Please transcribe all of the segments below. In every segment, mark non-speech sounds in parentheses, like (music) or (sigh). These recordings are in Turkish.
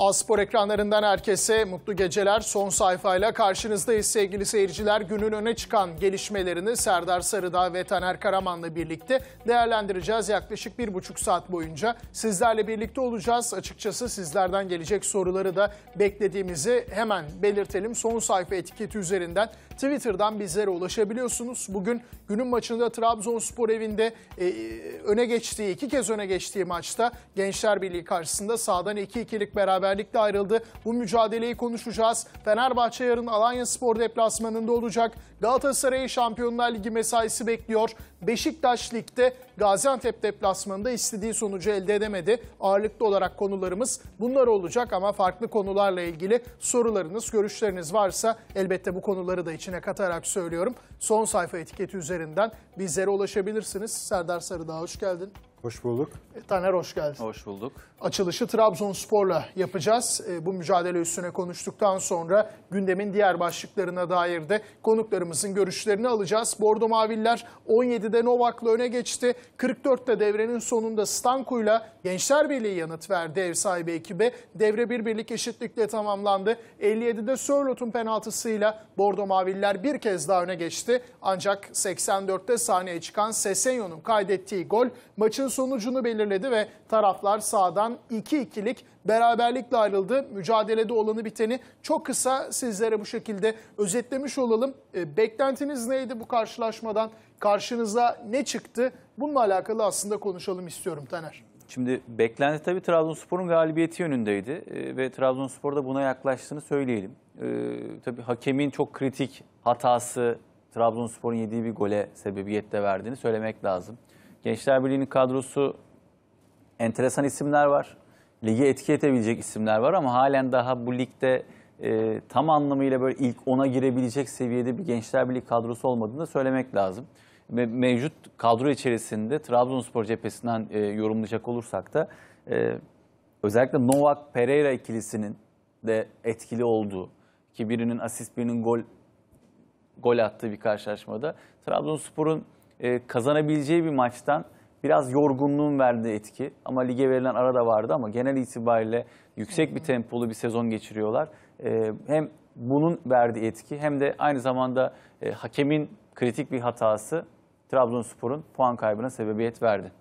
Aspor ekranlarından herkese mutlu geceler. Son sayfayla karşınızdayız sevgili seyirciler. Günün öne çıkan gelişmelerini Serdar Sarıdağ ve Taner Karaman'la birlikte değerlendireceğiz. Yaklaşık bir buçuk saat boyunca sizlerle birlikte olacağız. Açıkçası sizlerden gelecek soruları da beklediğimizi hemen belirtelim. Son sayfa etiketi üzerinden Twitter'dan bizlere ulaşabiliyorsunuz. Bugün günün maçında Trabzonspor evinde e, öne geçtiği, iki kez öne geçtiği maçta Gençler Birliği karşısında sağdan 2-2'lik beraberlikle ayrıldı. Bu mücadeleyi konuşacağız. Fenerbahçe yarın Alanya Spor deplasmanında olacak. Galatasaray'ı Şampiyonlar Ligi mesaisi bekliyor. Beşiktaş Lig'de Gaziantep deplasmanında istediği sonucu elde edemedi. Ağırlıklı olarak konularımız bunlar olacak ama farklı konularla ilgili sorularınız, görüşleriniz varsa elbette bu konuları da için içine katarak söylüyorum. Son sayfa etiketi üzerinden bizlere ulaşabilirsiniz. Serdar Sarıdağ hoş geldin. Hoş bulduk. E, Taner hoş geldin. Hoş bulduk. Açılışı Trabzonspor'la yapacağız. E, bu mücadele üstüne konuştuktan sonra gündemin diğer başlıklarına dair de konuklarımızın görüşlerini alacağız. Bordo Maviller 17'de Novak'la öne geçti. 44'te devrenin sonunda Stanku'yla Gençler Birliği yanıt verdi ev sahibi ekibe. Devre bir birlik eşitlikle tamamlandı. 57'de Sörlot'un penaltısıyla Bordo Maviller bir kez daha öne geçti. Ancak 84'te sahneye çıkan Sesenyo'nun kaydettiği gol maçın sonucunu belirledi ve taraflar sağdan olan 2-2'lik beraberlikle ayrıldı. Mücadelede olanı biteni çok kısa sizlere bu şekilde özetlemiş olalım. E, beklentiniz neydi bu karşılaşmadan? Karşınıza ne çıktı? Bununla alakalı aslında konuşalım istiyorum Taner. Şimdi beklenti tabii Trabzonspor'un galibiyeti yönündeydi e, ve Trabzonspor'da buna yaklaştığını söyleyelim. E, tabii hakemin çok kritik hatası Trabzonspor'un yediği bir gole sebebiyet verdiğini söylemek lazım. Gençler Birliği'nin kadrosu enteresan isimler var. Ligi etki edebilecek isimler var ama halen daha bu ligde e, tam anlamıyla böyle ilk 10'a girebilecek seviyede bir Gençler birlik kadrosu olmadığını da söylemek lazım. Me mevcut kadro içerisinde Trabzonspor cephesinden e, yorumlayacak olursak da e, özellikle Novak Pereira ikilisinin de etkili olduğu ki birinin asist birinin gol gol attığı bir karşılaşmada Trabzonspor'un e, kazanabileceği bir maçtan Biraz yorgunluğun verdiği etki ama lige verilen ara da vardı ama genel itibariyle yüksek bir tempolu bir sezon geçiriyorlar. E, hem bunun verdiği etki hem de aynı zamanda e, hakemin kritik bir hatası Trabzonspor'un puan kaybına sebebiyet verdi.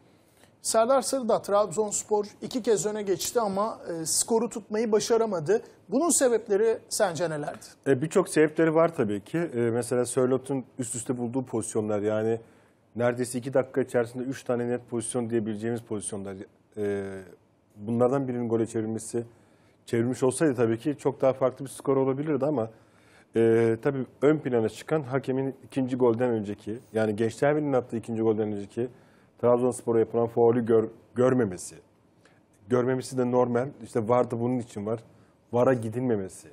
Serdar Sırda Trabzonspor iki kez öne geçti ama e, skoru tutmayı başaramadı. Bunun sebepleri sence nelerdi? E, Birçok sebepleri var tabii ki. E, mesela Sörlot'un üst üste bulduğu pozisyonlar yani neredeyse iki dakika içerisinde üç tane net pozisyon diyebileceğimiz pozisyonlar. E, bunlardan birinin gole çevirmesi çevirmiş olsaydı tabii ki çok daha farklı bir skor olabilirdi ama e, tabii ön plana çıkan hakemin ikinci golden önceki yani Gençler birinin attığı ikinci golden önceki Trabzonspor'a yapılan faulü gör, görmemesi. Görmemesi de normal. İşte var da bunun için var. Vara gidilmemesi.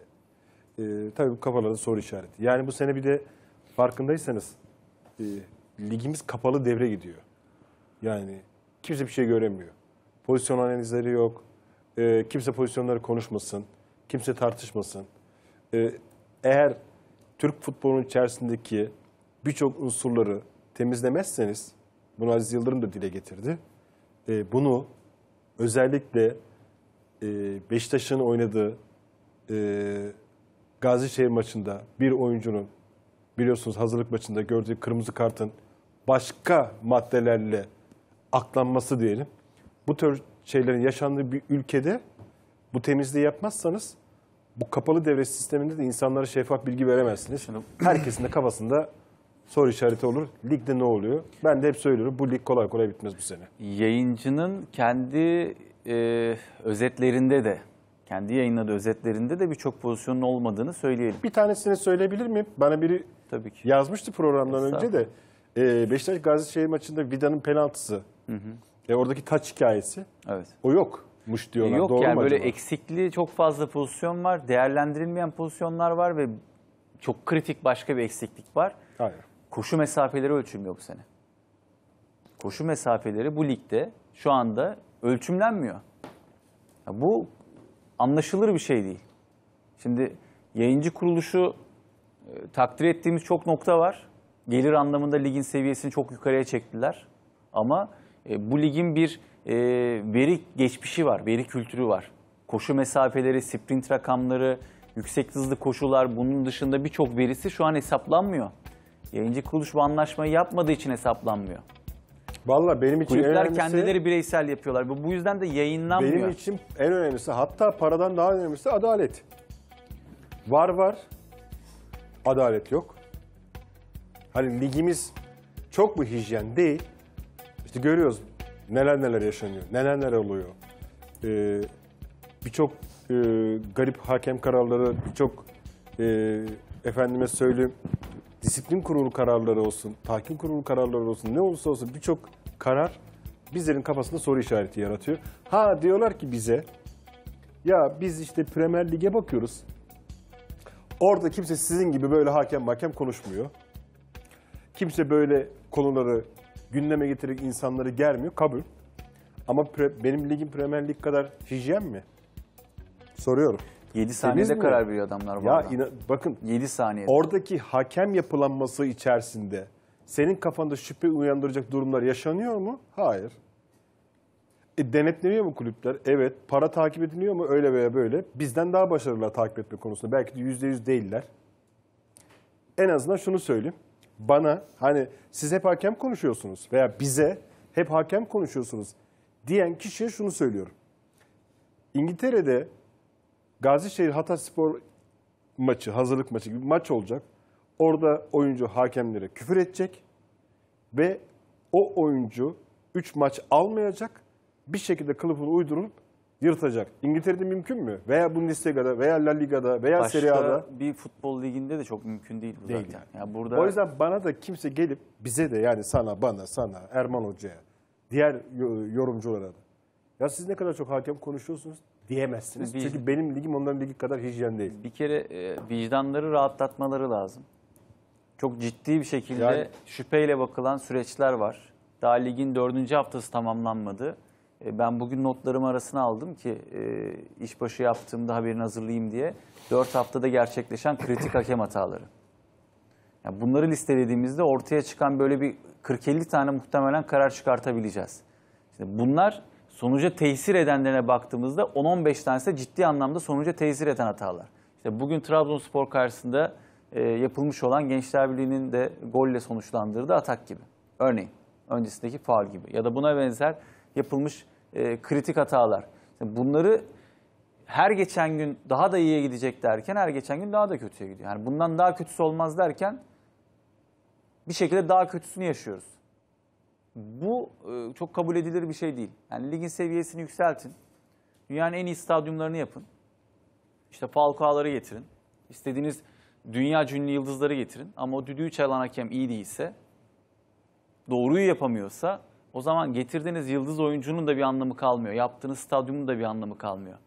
Ee, tabii bu kafalarda soru işareti. Yani bu sene bir de farkındaysanız e, ligimiz kapalı devre gidiyor. Yani kimse bir şey göremiyor. Pozisyon analizleri yok. E, kimse pozisyonları konuşmasın. Kimse tartışmasın. E, eğer Türk futbolunun içerisindeki birçok unsurları temizlemezseniz, bunu Aziz Yıldırım da dile getirdi. E, bunu özellikle e, Beşiktaş'ın oynadığı e, Gazişehir maçında bir oyuncunun biliyorsunuz hazırlık maçında gördüğü kırmızı kartın başka maddelerle aklanması diyelim. Bu tür şeylerin yaşandığı bir ülkede bu temizliği yapmazsanız bu kapalı devlet sisteminde de insanlara şeffaf bilgi veremezsiniz. Şimdi herkesin de kafasında soru işareti olur. Ligde ne oluyor? Ben de hep söylüyorum bu lig kolay kolay bitmez bu sene. Yayıncının kendi e, özetlerinde de kendi yayınladığı özetlerinde de birçok pozisyonun olmadığını söyleyelim. Bir tanesini söyleyebilir miyim? Bana biri Tabii ki. yazmıştı programdan önce de e, Beşiktaş Gazişehir maçında Vida'nın penaltısı. Hı hı. E, oradaki taç hikayesi. Evet. O yok. Muş e, diyorlar. E yok Doğru yani böyle acaba? eksikliği çok fazla pozisyon var. Değerlendirilmeyen pozisyonlar var ve çok kritik başka bir eksiklik var. Hayır. Koşu mesafeleri ölçülmüyor bu sene. Koşu mesafeleri bu ligde şu anda ölçümlenmiyor. Ya bu anlaşılır bir şey değil. Şimdi yayıncı kuruluşu e, takdir ettiğimiz çok nokta var gelir anlamında ligin seviyesini çok yukarıya çektiler. Ama e, bu ligin bir e, veri geçmişi var, veri kültürü var. Koşu mesafeleri, sprint rakamları, yüksek hızlı koşular bunun dışında birçok verisi şu an hesaplanmıyor. Yayıncı kuruluş bu anlaşmayı yapmadığı için hesaplanmıyor. Vallahi benim için Kulüpler en önemlisi... kendileri bireysel yapıyorlar. Bu, bu yüzden de yayınlanmıyor. Benim için en önemlisi hatta paradan daha önemlisi adalet. Var var, adalet yok. Hani ligimiz çok mu hijyen değil. İşte görüyoruz neler neler yaşanıyor, neler neler oluyor. Ee, birçok e, garip hakem kararları, birçok e, efendime söyleyeyim disiplin kurulu kararları olsun, tahkim kurulu kararları olsun, ne olursa olsun birçok karar bizlerin kafasında soru işareti yaratıyor. Ha diyorlar ki bize, ya biz işte Premier Lig'e bakıyoruz. Orada kimse sizin gibi böyle hakem hakem konuşmuyor. Kimse böyle konuları gündeme getirerek insanları germiyor. Kabul. Ama pre, benim ligim Premier Lig kadar hijyen mi? Soruyorum. 7 saniyede Temiz karar mi? veriyor adamlar bu Ya arada. inan, bakın 7 saniyede. oradaki hakem yapılanması içerisinde senin kafanda şüphe uyandıracak durumlar yaşanıyor mu? Hayır. E, denetleniyor mu kulüpler? Evet. Para takip ediliyor mu? Öyle veya böyle. Bizden daha başarılı takip etme konusunda. Belki de %100 değiller. En azından şunu söyleyeyim bana hani siz hep hakem konuşuyorsunuz veya bize hep hakem konuşuyorsunuz diyen kişiye şunu söylüyorum. İngiltere'de Gazişehir Hataspor maçı, hazırlık maçı gibi bir maç olacak. Orada oyuncu hakemlere küfür edecek ve o oyuncu 3 maç almayacak. Bir şekilde kılıfını uydurup yırtacak. İngiltere'de mümkün mü? Veya Bundesliga'da, veya La Liga'da, veya Başka Serie A'da. bir futbol liginde de çok mümkün değil bu değil. zaten. Yani burada... O yüzden bana da kimse gelip bize de yani sana, bana, sana, Erman Hoca'ya, diğer yorumculara da. Ya siz ne kadar çok hakem konuşuyorsunuz diyemezsiniz. Vicdan. Çünkü benim ligim onların ligi kadar hijyen değil. Bir kere e, vicdanları rahatlatmaları lazım. Çok ciddi bir şekilde yani... şüpheyle bakılan süreçler var. Daha ligin dördüncü haftası tamamlanmadı e, ben bugün notlarım arasına aldım ki e, işbaşı yaptığımda haberini hazırlayayım diye. 4 haftada gerçekleşen kritik hakem hataları. Yani bunları listelediğimizde ortaya çıkan böyle bir 40-50 tane muhtemelen karar çıkartabileceğiz. Şimdi bunlar sonuca tesir edenlerine baktığımızda 10-15 tanesi de ciddi anlamda sonuca tesir eden hatalar. İşte bugün Trabzonspor karşısında e, yapılmış olan Gençler Birliği'nin de golle sonuçlandırdığı atak gibi. Örneğin öncesindeki faal gibi ya da buna benzer yapılmış e, kritik hatalar. Bunları her geçen gün daha da iyiye gidecek derken her geçen gün daha da kötüye gidiyor. Yani bundan daha kötüsü olmaz derken bir şekilde daha kötüsünü yaşıyoruz. Bu e, çok kabul edilir bir şey değil. Yani ligin seviyesini yükseltin. Dünyanın en iyi stadyumlarını yapın. İşte Falcao'ları getirin. İstediğiniz dünya cünlü yıldızları getirin. Ama o düdüğü çalan hakem iyi değilse, doğruyu yapamıyorsa o zaman getirdiğiniz yıldız oyuncunun da bir anlamı kalmıyor. Yaptığınız stadyumun da bir anlamı kalmıyor.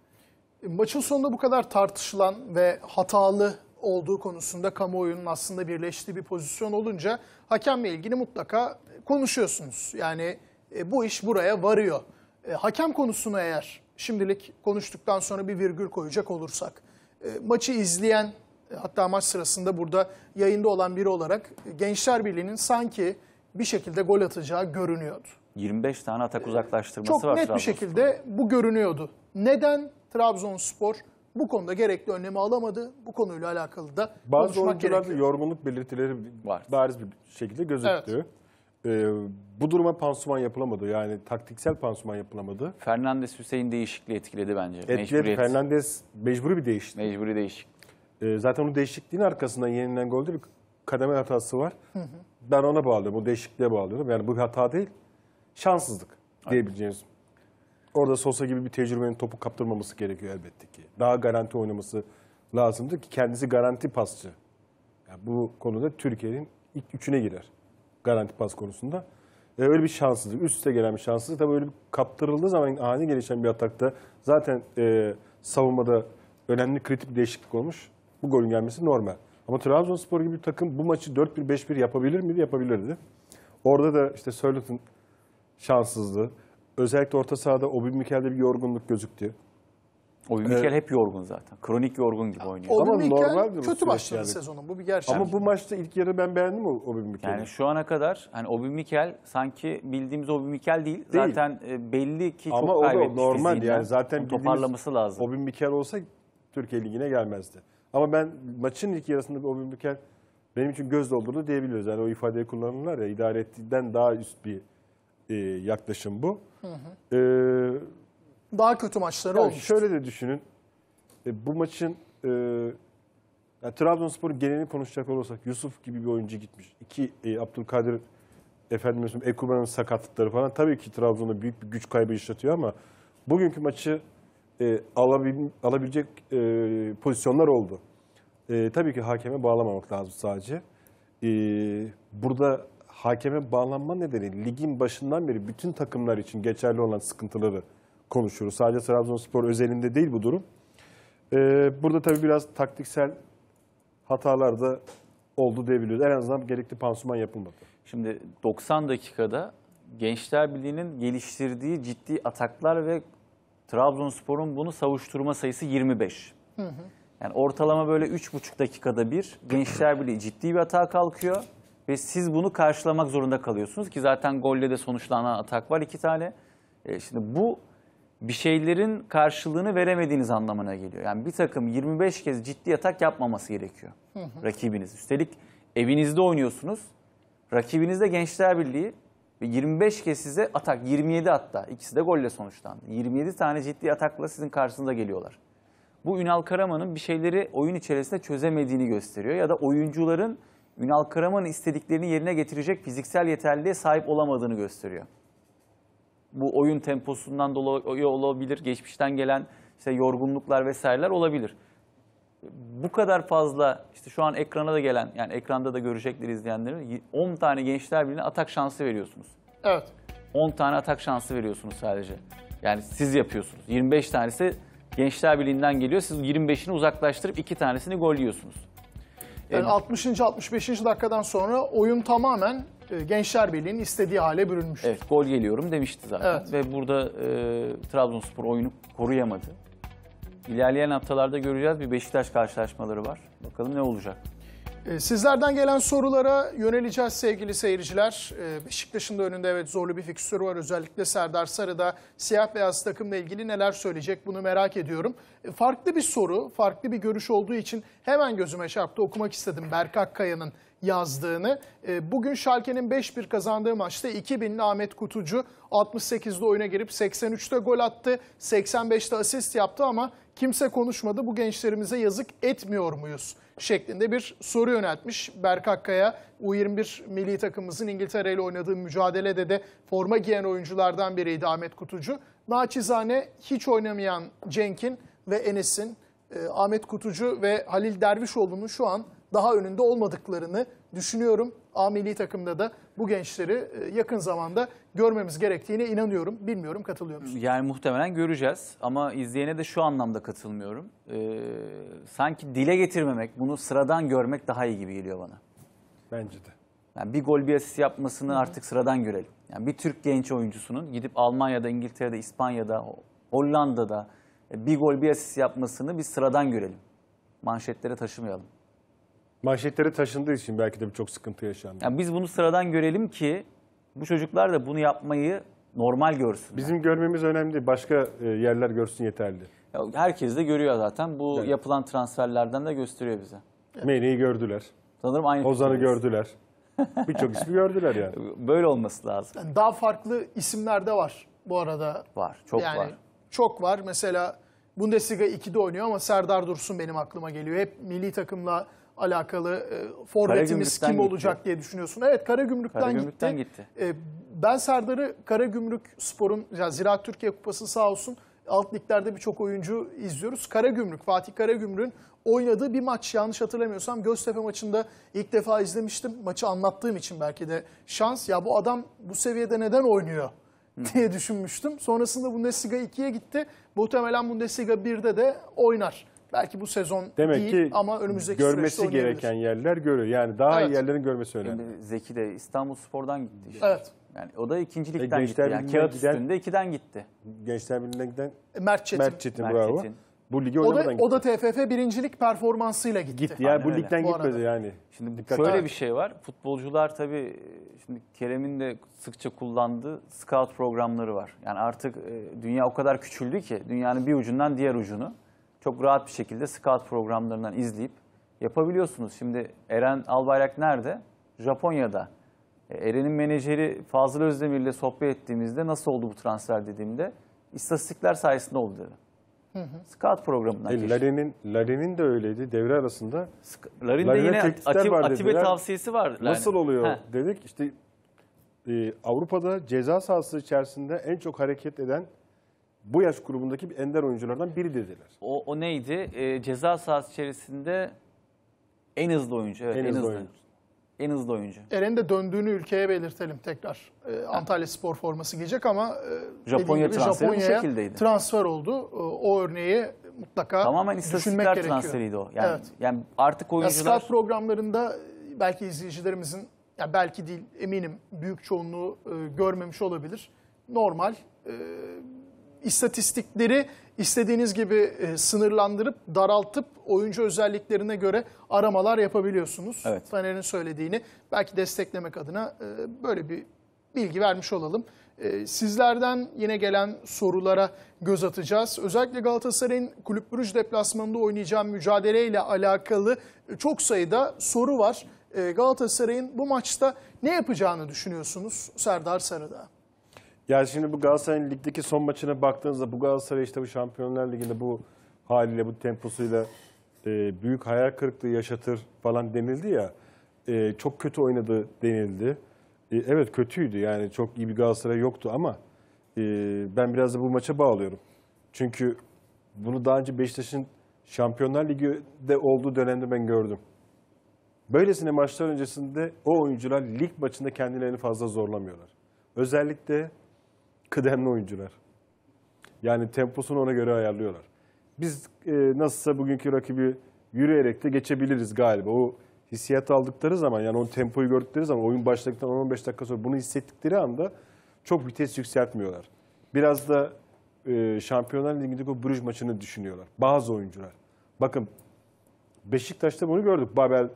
E, maçın sonunda bu kadar tartışılan ve hatalı olduğu konusunda kamuoyunun aslında birleştiği bir pozisyon olunca hakemle ilgili mutlaka konuşuyorsunuz. Yani e, bu iş buraya varıyor. E, hakem konusunu eğer şimdilik konuştuktan sonra bir virgül koyacak olursak e, maçı izleyen e, hatta maç sırasında burada yayında olan biri olarak Gençler Birliği'nin sanki bir şekilde gol atacağı görünüyordu. 25 tane atak ee, uzaklaştırması Çok var net bir şekilde bu görünüyordu. Neden Trabzonspor bu konuda gerekli önlemi alamadı? Bu konuyla alakalı da Bazı konuşmak oyuncularda yorgunluk belirtileri var. bariz bir şekilde gözüktü. Evet. Ee, bu duruma pansuman yapılamadı. Yani taktiksel pansuman yapılamadı. Fernandes Hüseyin değişikliği etkiledi bence. Etkiledi. Mecburiyet. Fernandes mecburi bir değişti. Mecburi değişik. Ee, zaten o değişikliğin arkasında yenilen golde bir kademe hatası var. Ben ona bağlıyorum. O değişikliğe bağlıyorum. Yani bu bir hata değil şanssızlık diyebileceğiniz, Orada Sosa gibi bir tecrübenin topu kaptırmaması gerekiyor elbette ki. Daha garanti oynaması lazımdı ki kendisi garanti pasçı. Yani bu konuda Türkiye'nin ilk üçüne girer garanti pas konusunda. E, öyle bir şanssızlık, üst üste gelen bir şanssızlık. Tabii öyle bir kaptırıldığı zaman ani gelişen bir atakta zaten e, savunmada önemli kritik bir değişiklik olmuş. Bu golün gelmesi normal. Ama Trabzonspor gibi bir takım bu maçı 4-1-5-1 yapabilir miydi? Yapabilirdi. Orada da işte Sörlot'un şanssızdı. Özellikle orta sahada Obi Mikel'de bir yorgunluk gözüktü. Obi ee, Mikel hep yorgun zaten. Kronik yorgun gibi oynuyor. Obi Ama normal kötü Rusya başladı yani. sezonun. Bu bir gerçek. Ama bu maçta ilk yarı ben beğendim mi Obi Mikel'i. Yani şu ana kadar hani Obi Mikel sanki bildiğimiz Obi Mikel değil. değil. Zaten e, belli ki Ama çok o kaybetmiş da normal fiziğinden. yani zaten toparlaması lazım. Obi Mikel olsa Türkiye Ligi'ne gelmezdi. Ama ben maçın ilk yarısında Obi Mikel benim için göz doldurdu diyebiliyoruz. Yani o ifadeyi kullanırlar ya idare ettiğinden daha üst bir e, yaklaşım bu. Hı hı. Ee, Daha kötü maçları yani olmuş. Şöyle de düşünün. E, bu maçın e, yani Trabzonspor'un genelini konuşacak olursak Yusuf gibi bir oyuncu gitmiş. İki e, Abdülkadir efendim Ekuban'ın sakatlıkları falan tabii ki Trabzon'da büyük bir güç kaybı yaşatıyor ama bugünkü maçı e, alabil, alabilecek e, pozisyonlar oldu. E, tabii ki hakeme bağlamamak lazım sadece. E, burada hakeme bağlanma nedeni ligin başından beri bütün takımlar için geçerli olan sıkıntıları konuşuyoruz. Sadece Trabzonspor özelinde değil bu durum. Ee, burada tabii biraz taktiksel hatalar da oldu diyebiliyoruz. En azından gerekli pansuman yapılmadı. Şimdi 90 dakikada Gençler Birliği'nin geliştirdiği ciddi ataklar ve Trabzonspor'un bunu savuşturma sayısı 25. Hı hı. Yani ortalama böyle 3,5 dakikada bir Gençler Birliği ciddi bir atağa kalkıyor. Ve siz bunu karşılamak zorunda kalıyorsunuz ki zaten golle de sonuçlanan atak var iki tane. E, şimdi bu bir şeylerin karşılığını veremediğiniz anlamına geliyor. Yani bir takım 25 kez ciddi atak yapmaması gerekiyor hı hı. rakibiniz. Üstelik evinizde oynuyorsunuz. Rakibiniz de Gençler Birliği. Ve 25 kez size atak, 27 hatta ikisi de golle sonuçlandı. 27 tane ciddi atakla sizin karşınıza geliyorlar. Bu Ünal Karaman'ın bir şeyleri oyun içerisinde çözemediğini gösteriyor ya da oyuncuların Ünal Karaman'ın istediklerini yerine getirecek fiziksel yeterliliğe sahip olamadığını gösteriyor. Bu oyun temposundan dolayı olabilir, geçmişten gelen işte yorgunluklar vesaireler olabilir. Bu kadar fazla işte şu an ekrana da gelen yani ekranda da görecekler izleyenleri 10 tane gençler birine atak şansı veriyorsunuz. Evet. 10 tane atak şansı veriyorsunuz sadece. Yani siz yapıyorsunuz. 25 tanesi Gençler Birliği'nden geliyor. Siz 25'ini uzaklaştırıp 2 tanesini gol yiyorsunuz. Yani 60. 65. dakikadan sonra oyun tamamen e, Gençler Birliği'nin istediği hale bürünmüştü. Evet gol geliyorum demişti zaten. Evet. Ve burada e, Trabzonspor oyunu koruyamadı. İlerleyen haftalarda göreceğiz bir Beşiktaş karşılaşmaları var. Bakalım ne olacak. Ee, sizlerden gelen sorulara yöneleceğiz sevgili seyirciler. Ee, Beşiktaş'ın da önünde evet zorlu bir fikstürü var. Özellikle Serdar Sarı'da siyah beyaz takımla ilgili neler söyleyecek bunu merak ediyorum. Ee, farklı bir soru, farklı bir görüş olduğu için hemen gözüme çarptı. Okumak istedim Berk Kayanın yazdığını. Bugün şalkenin 5-1 kazandığı maçta 2000'li Ahmet Kutucu 68'de oyuna girip 83'te gol attı, 85'te asist yaptı ama kimse konuşmadı. Bu gençlerimize yazık etmiyor muyuz? şeklinde bir soru yöneltmiş. Berk U21 milli takımımızın İngiltere ile oynadığı mücadelede de forma giyen oyunculardan biriydi Ahmet Kutucu. Naçizane hiç oynamayan Cenk'in ve Enes'in e, Ahmet Kutucu ve Halil Dervişoğlu'nun şu an daha önünde olmadıklarını düşünüyorum. A milli takımda da bu gençleri e, yakın zamanda görmemiz gerektiğine inanıyorum. Bilmiyorum katılıyor musun? Yani muhtemelen göreceğiz ama izleyene de şu anlamda katılmıyorum. Ee, sanki dile getirmemek, bunu sıradan görmek daha iyi gibi geliyor bana. Bence de. Yani bir gol bir asist yapmasını Hı. artık sıradan görelim. Yani bir Türk genç oyuncusunun gidip Almanya'da, İngiltere'de, İspanya'da, Hollanda'da e, bir gol bir asist yapmasını bir sıradan görelim. Manşetlere taşımayalım. Manşetlere taşındığı için belki de birçok sıkıntı yaşandı. Yani biz bunu sıradan görelim ki bu çocuklar da bunu yapmayı normal görsün. Bizim görmemiz önemli değil. Başka e, yerler görsün yeterli. Ya herkes de görüyor zaten. Bu Evet. yapılan transferlerden de gösteriyor bize. Meyne'yi gördüler. Sanırım aynı Ozan'ı fikirdeyiz. gördüler. (laughs) Birçok ismi gördüler yani. Böyle olması lazım. Yani daha farklı isimler de var bu arada. Var, çok yani var. Çok var. Mesela Bundesliga 2'de oynuyor ama Serdar Dursun benim aklıma geliyor. Hep milli takımla alakalı e, forvetimiz kim olacak diye düşünüyorsun. Evet Karagümrük'ten, Karagümrük'ten gitti. gitti. E, ben Serdar'ı Karagümrük Spor'un yani Ziraat Türkiye Kupası sağ olsun alt liglerde birçok oyuncu izliyoruz. Karagümrük, Fatih Karagümrük'ün oynadığı bir maç yanlış hatırlamıyorsam Göztepe maçında ilk defa izlemiştim. Maçı anlattığım için belki de şans ya bu adam bu seviyede neden oynuyor diye düşünmüştüm. Sonrasında Bundesliga 2'ye gitti. Muhtemelen Bundesliga 1'de de oynar. Belki bu sezon Demek değil ki ama önümüzdeki süreçte görmesi gereken yerler görüyor. Yani daha Evet. iyi yerlerin görmesi önemli. Şimdi Zeki de İstanbul Spor'dan gitti. işte. Evet. Yani o da ikincilikten E, gitti. Gençler Yani Birliği'ne kağıt giden- üstünde ikiden gitti. Gençler Birliği'ne giden e, Mert Çetin. Mert Çetin Mert bravo. Çetin. Bu ligi O da, oynamadan o da TFF birincilik performansıyla gitti. gitti. Yani Aynen bu öyle. ligden gitmedi yani. Şimdi Dikkat şöyle et. bir şey var. Futbolcular tabii şimdi Kerem'in de sıkça kullandığı scout programları var. Yani artık e, dünya o kadar küçüldü ki dünyanın bir ucundan diğer ucunu çok rahat bir şekilde scout programlarından izleyip yapabiliyorsunuz. Şimdi Eren Albayrak nerede? Japonya'da. E, Eren'in menajeri Fazıl Özdemir ile sohbet ettiğimizde nasıl oldu bu transfer dediğimde istatistikler sayesinde oldu dedi. Hı hı. Scout programından e, geçti. Larin'in, Larin'in de öyleydi devre arasında. Larin'de Larin yine Atib, var Atibe tavsiyesi var. Larin. Nasıl oluyor ha. dedik işte e, Avrupa'da ceza sahası içerisinde en çok hareket eden bu yaş grubundaki ender oyunculardan biri dediler. O, o neydi? E, ceza sahası içerisinde en hızlı oyuncu. Evet, en, en hızlı, oyuncu. En hızlı oyuncu. Eren de döndüğünü ülkeye belirtelim tekrar. E, Antalya Spor forması giyecek ama e, Japonya gibi, transferi şekildeydi. transfer oldu. E, o örneği mutlaka Tamamen istatistikler transferiydi o. Yani, evet. yani artık oyuncular... Ya, programlarında belki izleyicilerimizin, yani belki değil eminim büyük çoğunluğu e, görmemiş olabilir. Normal e, istatistikleri istediğiniz gibi e, sınırlandırıp daraltıp oyuncu özelliklerine göre aramalar yapabiliyorsunuz. Evet. Taner'in söylediğini belki desteklemek adına e, böyle bir bilgi vermiş olalım. E, sizlerden yine gelen sorulara göz atacağız. Özellikle Galatasaray'ın Kulüp Brüj deplasmanında oynayacağı mücadeleyle alakalı e, çok sayıda soru var. E, Galatasaray'ın bu maçta ne yapacağını düşünüyorsunuz Serdar Sarı'da? Yani şimdi bu Galatasaray'ın ligdeki son maçına baktığınızda bu Galatasaray işte bu Şampiyonlar Ligi'nde bu haliyle, bu temposuyla e, büyük hayal kırıklığı yaşatır falan denildi ya. E, çok kötü oynadı denildi. E, evet kötüydü yani çok iyi bir Galatasaray yoktu ama e, ben biraz da bu maça bağlıyorum. Çünkü bunu daha önce Beşiktaş'ın Şampiyonlar Ligi'de olduğu dönemde ben gördüm. Böylesine maçlar öncesinde o oyuncular lig maçında kendilerini fazla zorlamıyorlar. Özellikle kıdemli oyuncular. Yani temposunu ona göre ayarlıyorlar. Biz e, nasılsa bugünkü rakibi yürüyerek de geçebiliriz galiba. O hissiyatı aldıkları zaman yani o tempoyu gördükleri zaman oyun başladıktan 15 dakika sonra bunu hissettikleri anda çok vites yükseltmiyorlar. Biraz da e, Şampiyonlar Ligi'ndeki o Brüj maçını düşünüyorlar. Bazı oyuncular. Bakın Beşiktaş'ta bunu gördük. Babel,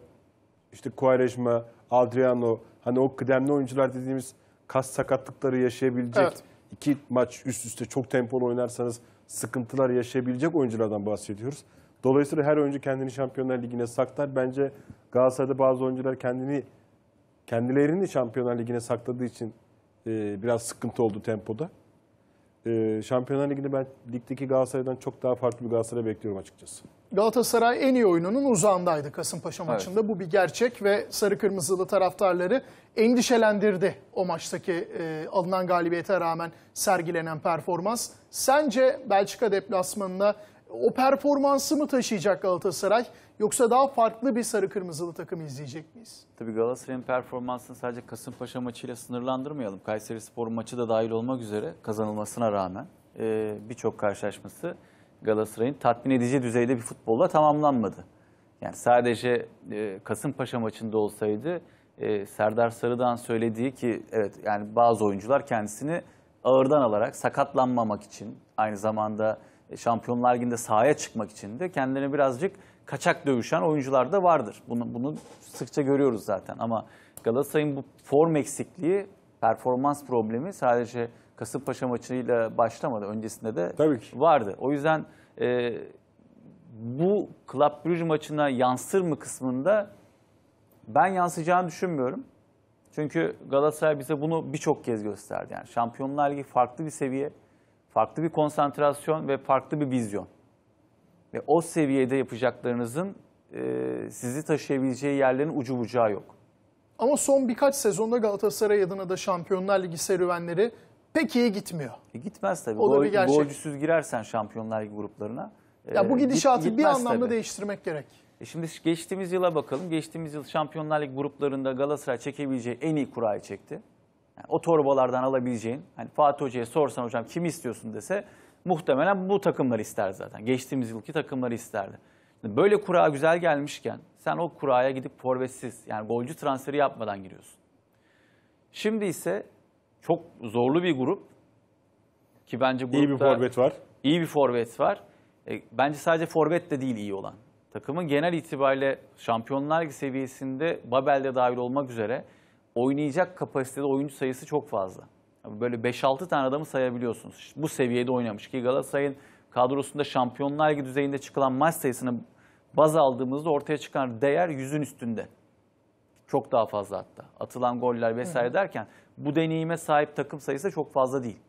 işte Quaresma, Adriano hani o kıdemli oyuncular dediğimiz kas sakatlıkları yaşayabilecek evet iki maç üst üste çok tempolu oynarsanız sıkıntılar yaşayabilecek oyunculardan bahsediyoruz. Dolayısıyla her oyuncu kendini Şampiyonlar Ligi'ne saklar. Bence Galatasaray'da bazı oyuncular kendini kendilerini Şampiyonlar Ligi'ne sakladığı için e, biraz sıkıntı oldu tempoda e, Şampiyonlar Ligi'nde ben ligdeki Galatasaray'dan çok daha farklı bir Galatasaray bekliyorum açıkçası. Galatasaray en iyi oyununun uzağındaydı Kasımpaşa maçında. Evet. Bu bir gerçek ve sarı kırmızılı taraftarları endişelendirdi o maçtaki e, alınan galibiyete rağmen sergilenen performans. Sence Belçika deplasmanına o performansı mı taşıyacak Galatasaray yoksa daha farklı bir sarı kırmızılı takım izleyecek miyiz? Tabii Galatasaray'ın performansını sadece Kasımpaşa maçıyla sınırlandırmayalım. Kayseri Spor maçı da dahil olmak üzere kazanılmasına rağmen e, birçok karşılaşması Galatasaray'ın tatmin edici düzeyde bir futbolla tamamlanmadı. Yani sadece e, Kasımpaşa maçında olsaydı e, Serdar Sarı'dan söylediği ki evet yani bazı oyuncular kendisini ağırdan alarak sakatlanmamak için aynı zamanda e, Şampiyonlar Ligi'nde sahaya çıkmak için de kendilerine birazcık kaçak dövüşen oyuncular da vardır. Bunu, bunu sıkça görüyoruz zaten ama Galatasaray'ın bu form eksikliği, performans problemi sadece Kasımpaşa maçıyla başlamadı. Öncesinde de Tabii ki. vardı. O yüzden e, bu Club Brugge maçına yansır mı kısmında ben yansıyacağını düşünmüyorum. Çünkü Galatasaray bize bunu birçok kez gösterdi. Yani Şampiyonlar Ligi farklı bir seviye farklı bir konsantrasyon ve farklı bir vizyon. Ve o seviyede yapacaklarınızın e, sizi taşıyabileceği yerlerin ucu bucağı yok. Ama son birkaç sezonda Galatasaray adına da Şampiyonlar Ligi serüvenleri pek iyi gitmiyor. E gitmez tabii. O Gol, da bir gerçek. Golcüsüz girersen Şampiyonlar Ligi gruplarına. E, bu gidişatı git, bir anlamda tabii. değiştirmek gerek. E şimdi geçtiğimiz yıla bakalım. Geçtiğimiz yıl Şampiyonlar Ligi gruplarında Galatasaray çekebileceği en iyi kurayı çekti. Yani o torbalardan alabileceğin, hani Fatih Hoca'ya sorsan hocam kimi istiyorsun dese muhtemelen bu takımları ister zaten. Geçtiğimiz yılki takımları isterdi. Böyle kura güzel gelmişken sen o kuraya gidip forvetsiz yani golcü transferi yapmadan giriyorsun. Şimdi ise çok zorlu bir grup ki bence grupta iyi bir forvet var. İyi bir forvet var. E, bence sadece forvet de değil iyi olan. Takımın genel itibariyle Şampiyonlar Ligi seviyesinde Babel'de dahil olmak üzere oynayacak kapasitede oyuncu sayısı çok fazla. Böyle 5-6 tane adamı sayabiliyorsunuz. Bu seviyede oynamış ki Galatasaray'ın kadrosunda şampiyonlar gibi düzeyinde çıkılan maç sayısını baz aldığımızda ortaya çıkan değer yüzün üstünde. Çok daha fazla hatta. Atılan goller vesaire Hı. derken bu deneyime sahip takım sayısı çok fazla değil.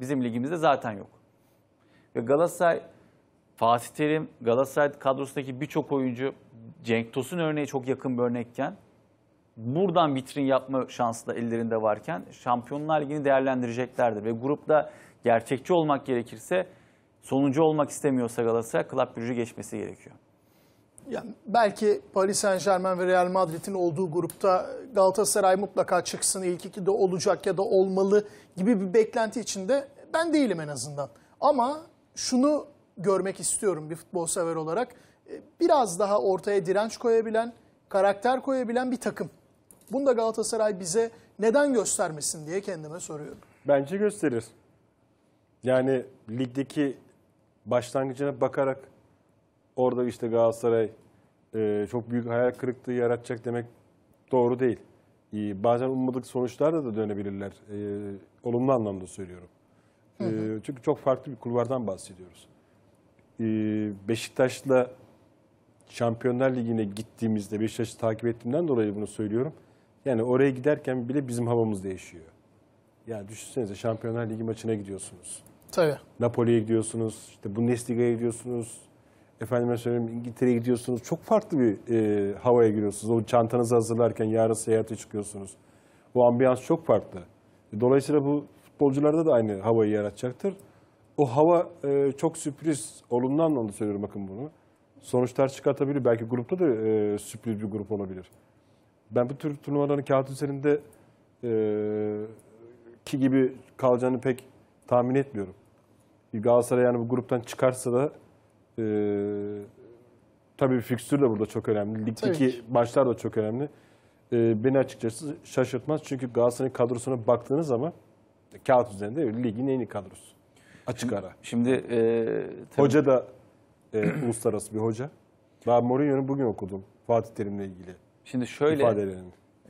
Bizim ligimizde zaten yok. Ve Galatasaray, Fatih Terim, Galatasaray kadrosundaki birçok oyuncu, Cenk Tosun örneği çok yakın bir örnekken buradan vitrin yapma şansı da ellerinde varken Şampiyonlar Ligi'ni değerlendireceklerdir. Ve grupta gerçekçi olmak gerekirse sonuncu olmak istemiyorsa Galatasaray Club Brugge'ü geçmesi gerekiyor. Yani belki Paris Saint Germain ve Real Madrid'in olduğu grupta Galatasaray mutlaka çıksın ilk iki de olacak ya da olmalı gibi bir beklenti içinde ben değilim en azından. Ama şunu görmek istiyorum bir futbol sever olarak e, biraz daha ortaya direnç koyabilen, karakter koyabilen bir takım. Bunu da Galatasaray bize neden göstermesin diye kendime soruyorum. Bence gösterir. Yani ligdeki başlangıcına bakarak orada işte Galatasaray e, çok büyük hayal kırıklığı yaratacak demek doğru değil. E, bazen ummadık sonuçlarla da dönebilirler. E, olumlu anlamda söylüyorum. E, çünkü çok farklı bir kulvardan bahsediyoruz. E, Beşiktaş'la Şampiyonlar Ligi'ne gittiğimizde Beşiktaş'ı takip ettiğimden dolayı bunu söylüyorum. Yani oraya giderken bile bizim havamız değişiyor. Yani düşünsenize Şampiyonlar Ligi maçına gidiyorsunuz. Tabii. Napoli'ye gidiyorsunuz, işte Bundesliga'ya gidiyorsunuz. Efendime söyleyeyim İngiltere'ye gidiyorsunuz. Çok farklı bir e, havaya giriyorsunuz. O çantanızı hazırlarken yarın seyahate çıkıyorsunuz. O ambiyans çok farklı. Dolayısıyla bu futbolcularda da aynı havayı yaratacaktır. O hava e, çok sürpriz. Olumlu anlamda söylüyorum bakın bunu. Sonuçlar çıkartabilir. Belki grupta da e, sürpriz bir grup olabilir. Ben bu tür turnuvaların kağıt üzerinde e, ki gibi kalacağını pek tahmin etmiyorum. Galatasaray yani bu gruptan çıkarsa da e, tabii fikstür de burada çok önemli. Ligdeki maçlar da çok önemli. E, beni açıkçası şaşırtmaz. Çünkü Galatasaray'ın kadrosuna baktığınız zaman kağıt üzerinde ligin en iyi kadrosu. Açık ara. Şimdi e, tabii... hoca da e, (clears throat) uluslararası bir hoca. Ben Mourinho'nu bugün okudum Fatih Terim'le ilgili. Şimdi şöyle ifade edelim.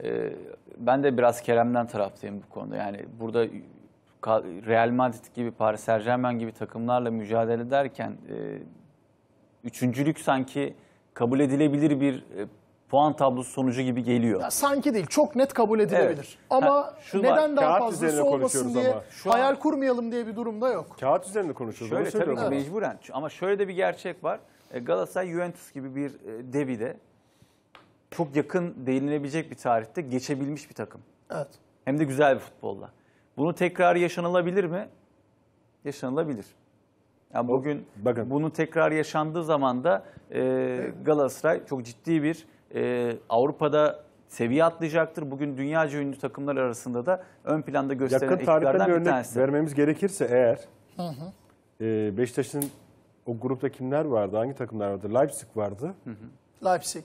E, ben de biraz Kerem'den taraftayım bu konuda. Yani burada Real Madrid gibi Paris Saint Germain gibi takımlarla mücadele ederken e, üçüncülük sanki kabul edilebilir bir e, puan tablosu sonucu gibi geliyor. Ya sanki değil, çok net kabul edilebilir. Evet. Ama ha, şu neden var, daha fazlası olmasın diye Şu hayal an... kurmayalım diye bir durumda yok. Kağıt üzerinde konuşuyoruz. Şöyle tabii mecburen. Ama şöyle de bir gerçek var. E, Galatasaray Juventus gibi bir e, debide çok yakın değinilebilecek bir tarihte geçebilmiş bir takım. Evet. Hem de güzel bir futbolla. Bunu tekrar yaşanılabilir mi? Yaşanılabilir. Yani bugün Bakın. bunu tekrar yaşandığı zaman da e, Galatasaray çok ciddi bir e, Avrupa'da seviye atlayacaktır. Bugün dünyaca ünlü takımlar arasında da ön planda gösteren Yakın ekiplerden bir bir örnek tanesi. vermemiz gerekirse eğer Hı hı. e, Beşiktaş'ın o grupta kimler vardı? Hangi takımlar vardı? Leipzig vardı. Leipzig.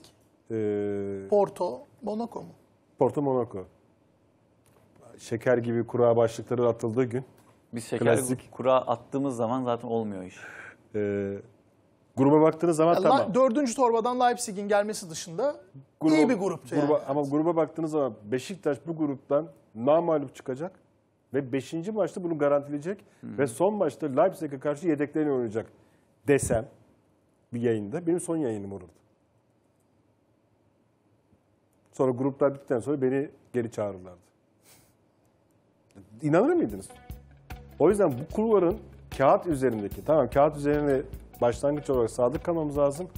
Ee, Porto, Monaco mu? Porto Monaco. Şeker gibi kura başlıkları atıldığı gün. Biz şeker Klasik. kura attığımız zaman zaten olmuyor iş. Ee, gruba baktığınız zaman Yani tamam. Dördüncü torbadan Leipzig'in gelmesi dışında Gruba- iyi bir gruptu gruba- yani. Ama gruba baktığınız zaman Beşiktaş bu gruptan namalup çıkacak ve beşinci maçta bunu garantileyecek hmm. ve son maçta Leipzig'e karşı yedeklerini oynayacak desem bir yayında. Benim son yayınım olurdu. Sonra gruplar bittikten sonra beni geri çağırırlardı. İnanır mıydınız? O yüzden bu kulvarın kağıt üzerindeki, tamam kağıt üzerinde başlangıç olarak sadık kalmamız lazım.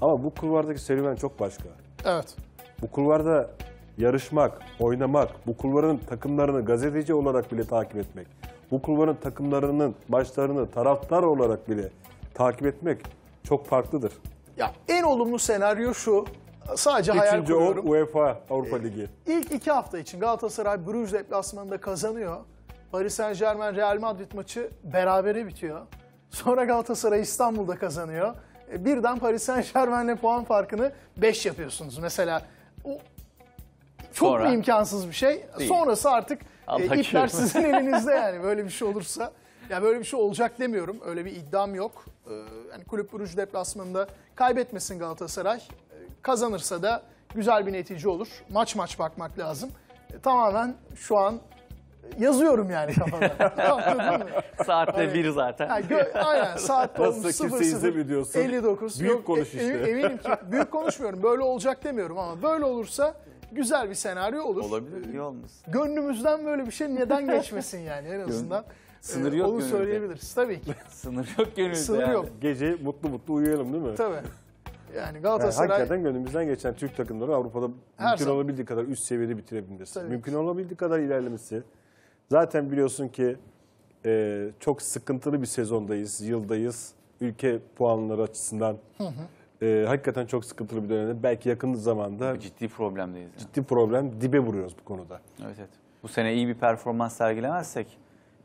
Ama bu kulvardaki serüven çok başka. Evet. Bu kulvarda yarışmak, oynamak, bu kulvarın takımlarını gazeteci olarak bile takip etmek, bu kulvarın takımlarının maçlarını taraftar olarak bile takip etmek çok farklıdır. Ya en olumlu senaryo şu. Sadece Üçüncü hayal kuruyorum. UEFA Avrupa Ligi. Ee, ilk iki hafta için Galatasaray Bruges deplasmanında kazanıyor. Paris Saint Germain Real Madrid maçı berabere bitiyor. Sonra Galatasaray İstanbul'da kazanıyor. Ee, birden Paris Saint Germain'le puan farkını 5 yapıyorsunuz. Mesela o çok Sonra. imkansız bir şey? Değil. Sonrası artık e, ipler sizin (laughs) elinizde yani böyle bir şey olursa. Ya böyle bir şey olacak demiyorum. Öyle bir iddiam yok. Ee, yani Kulüp Bruj deplasmanında kaybetmesin Galatasaray. Kazanırsa da güzel bir netice olur. Maç maç bakmak lazım. E, tamamen şu an yazıyorum yani kafamda. (laughs) Saatte hani, bir zaten. Yani gö- aynen saat olmuş 59. Büyük Yok, e, konuş işte. E, eminim ki büyük konuşmuyorum böyle olacak demiyorum ama böyle olursa güzel bir senaryo olur. Olabilir. E, iyi olmaz. Gönlümüzden böyle bir şey neden (laughs) geçmesin yani en azından. Sınır yok Onu gönülde. söyleyebiliriz tabii ki. (laughs) Sınır yok gönülde. Sınır yani. yok. Gece mutlu mutlu uyuyalım değil mi? Tabii. Yani Galatasaray... Yani hakikaten gönlümüzden geçen Türk takımları Avrupa'da Her mümkün zaman. olabildiği kadar üst seviyede bitirebilmesi. Evet. Mümkün olabildiği kadar ilerlemesi. Zaten biliyorsun ki e, çok sıkıntılı bir sezondayız, yıldayız. Ülke puanları açısından hı hı. E, hakikaten çok sıkıntılı bir dönemde. Belki yakın zamanda... Ciddi problemdeyiz. Yani. Ciddi problem, dibe vuruyoruz bu konuda. Evet, evet. Bu sene iyi bir performans sergilemezsek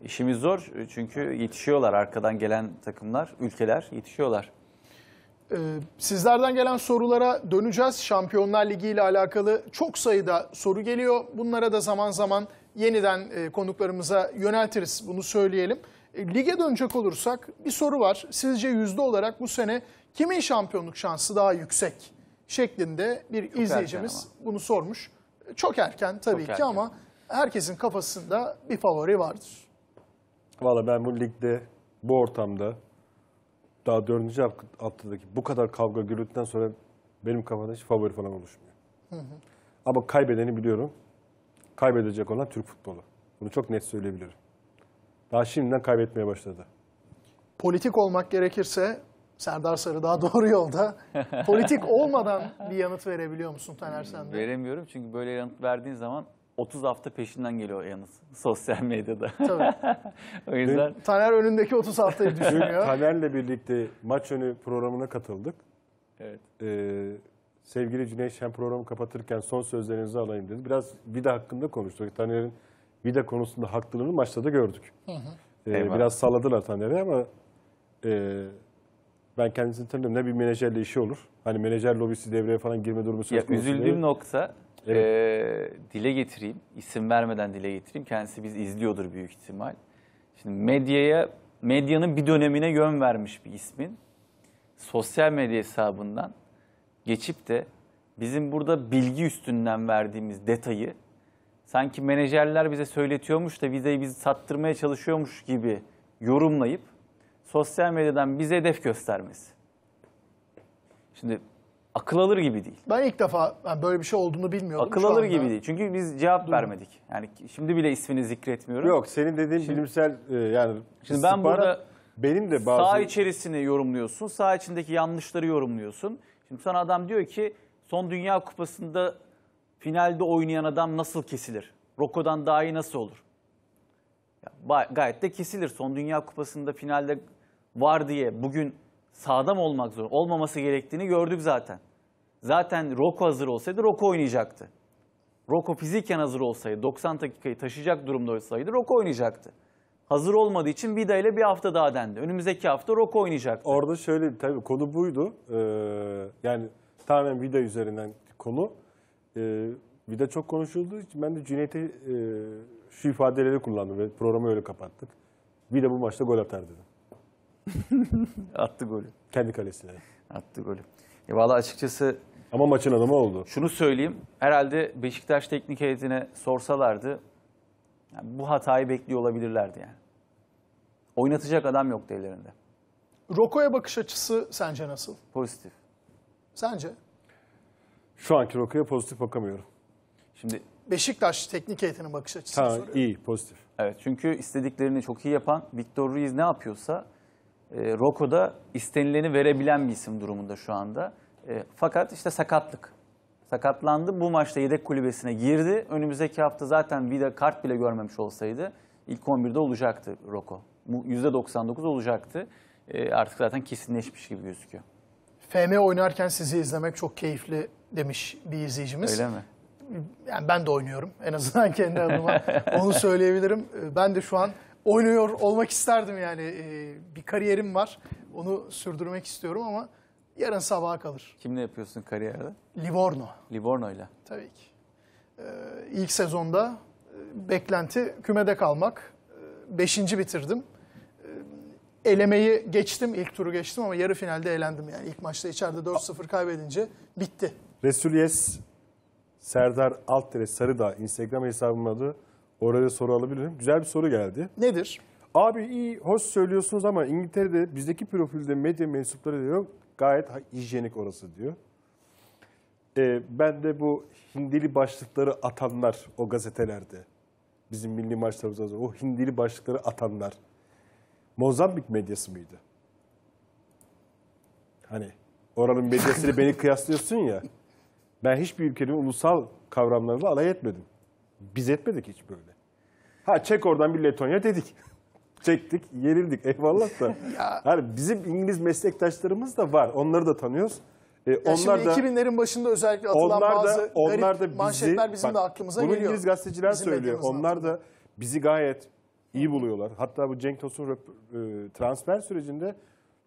işimiz zor. Çünkü yetişiyorlar arkadan gelen takımlar, ülkeler yetişiyorlar. Ee, sizlerden gelen sorulara döneceğiz. Şampiyonlar Ligi ile alakalı çok sayıda soru geliyor. Bunlara da zaman zaman yeniden e, konuklarımıza yöneltiriz. Bunu söyleyelim. E, lige dönecek olursak bir soru var. Sizce yüzde olarak bu sene kimin şampiyonluk şansı daha yüksek? Şeklinde bir çok izleyicimiz bunu sormuş. Çok erken tabii çok ki erken. ama herkesin kafasında bir favori vardır. Valla ben bu ligde, bu ortamda daha dördüncü haftadaki bu kadar kavga gürültüden sonra benim kafamda hiç favori falan oluşmuyor. Hı hı. Ama kaybedeni biliyorum. Kaybedecek olan Türk futbolu. Bunu çok net söyleyebilirim. Daha şimdiden kaybetmeye başladı. Politik olmak gerekirse Serdar Sarı daha doğru yolda. Politik olmadan bir yanıt verebiliyor musun Taner sen de? Veremiyorum çünkü böyle yanıt verdiğin zaman 30 hafta peşinden geliyor yalnız sosyal medyada. Tabii. (laughs) o yüzden Dün, Taner önündeki 30 haftayı düşünüyor. Taner'le birlikte maç önü programına katıldık. Evet. Ee, sevgili Cüneyt Şen programı kapatırken son sözlerinizi alayım dedi. Biraz vida hakkında konuştuk. Taner'in vida konusunda haklılığını maçta da gördük. Hı hı. Ee, biraz salladılar Taner'i ama e, ben kendisini tanıdım. Ne bir menajerle işi olur. Hani menajer lobisi devreye falan girme durumu söz ya, konusu. Üzüldüğüm değil. nokta Evet. Ee, dile getireyim. İsim vermeden dile getireyim. Kendisi biz izliyordur büyük ihtimal. Şimdi medyaya, medyanın bir dönemine yön vermiş bir ismin sosyal medya hesabından geçip de bizim burada bilgi üstünden verdiğimiz detayı sanki menajerler bize söyletiyormuş da vizeyi bizi sattırmaya çalışıyormuş gibi yorumlayıp sosyal medyadan bize hedef göstermesi. Şimdi akıl alır gibi değil. Ben ilk defa yani böyle bir şey olduğunu bilmiyordum. Akıl alır anda... gibi değil. Çünkü biz cevap Duydum. vermedik. Yani şimdi bile ismini zikretmiyorum. Yok senin dediğin şimdi, bilimsel e, yani Şimdi ben burada benim de bazı sağ içerisini yorumluyorsun. Sağ içindeki yanlışları yorumluyorsun. Şimdi sana adam diyor ki son dünya kupasında finalde oynayan adam nasıl kesilir? Roko'dan daha iyi nasıl olur? Ya, gayet de kesilir. Son dünya kupasında finalde var diye bugün sağda olmak zor. Olmaması gerektiğini gördük zaten. Zaten Rocco hazır olsaydı Rocco oynayacaktı. Rocco fiziken hazır olsaydı, 90 dakikayı taşıyacak durumda olsaydı Rocco oynayacaktı. Hazır olmadığı için Vida ile bir hafta daha dendi. Önümüzdeki hafta Rocco oynayacaktı. Orada şöyle tabii konu buydu. Ee, yani tamamen Vida üzerinden konu. Ee, Vida çok konuşulduğu için ben de Cüneyt'e e, şu ifadeleri kullandım ve programı öyle kapattık. Vida bu maçta gol atar dedim. (laughs) Attı golü. Kendi kalesine. Attı golü. E valla açıkçası ama maçın adamı oldu. Şunu söyleyeyim. Herhalde Beşiktaş teknik heyetine sorsalardı yani bu hatayı bekliyor olabilirlerdi yani. Oynatacak adam yoktu ellerinde. Roko'ya bakış açısı sence nasıl? Pozitif. Sence? Şu anki Roko'ya pozitif bakamıyorum. Şimdi Beşiktaş teknik heyetinin bakış açısı ha, soruyorum. iyi, pozitif. evet çünkü istediklerini çok iyi yapan Victor Ruiz ne yapıyorsa e, Roko da istenileni verebilen bir isim durumunda şu anda. E, fakat işte sakatlık. Sakatlandı. Bu maçta yedek kulübesine girdi. Önümüzdeki hafta zaten Vida kart bile görmemiş olsaydı ilk 11'de olacaktı Roko. %99 olacaktı. E, artık zaten kesinleşmiş gibi gözüküyor. FM oynarken sizi izlemek çok keyifli demiş bir izleyicimiz. Öyle mi? Yani ben de oynuyorum. En azından kendi adıma (laughs) onu söyleyebilirim. E, ben de şu an oynuyor olmak isterdim yani. E, bir kariyerim var. Onu sürdürmek istiyorum ama Yarın sabaha kalır. Kimle yapıyorsun kariyerde? Livorno. Livorno ile. Tabii ki. Ee, ilk sezonda e, beklenti kümede kalmak. E, beşinci bitirdim. E, elemeyi geçtim, ilk turu geçtim ama yarı finalde elendim. Yani ilk maçta içeride 4-0 kaybedince bitti. Resul Resuliyes Serdar Altdere Sarıda Instagram hesabımın adı. Oraya soru alabilirim. Güzel bir soru geldi. Nedir? Abi iyi hoş söylüyorsunuz ama İngiltere'de bizdeki profilde medya mensupları diyor Gayet hijyenik orası diyor. Ee, ben de bu hindili başlıkları atanlar o gazetelerde. Bizim milli maçlarımızda o hindili başlıkları atanlar. Mozambik medyası mıydı? Hani oranın medyasıyla beni (laughs) kıyaslıyorsun ya. Ben hiçbir ülkenin ulusal kavramlarıyla alay etmedim. Biz etmedik hiç böyle. Ha çek oradan bir Letonya dedik çektik, yenildik eyvallah da. (laughs) yani bizim İngiliz meslektaşlarımız da var. Onları da tanıyoruz. E, onlar yani şimdi da 2000'lerin başında özellikle atılan onlar da, bazı onlar da bizi, manşetler bizim bak, de aklımıza bunu geliyor. Bunu İngiliz gazeteciler bizim söylüyor. Onlar da bizi gayet iyi buluyorlar. Hatta bu Cenk Tosun e, transfer sürecinde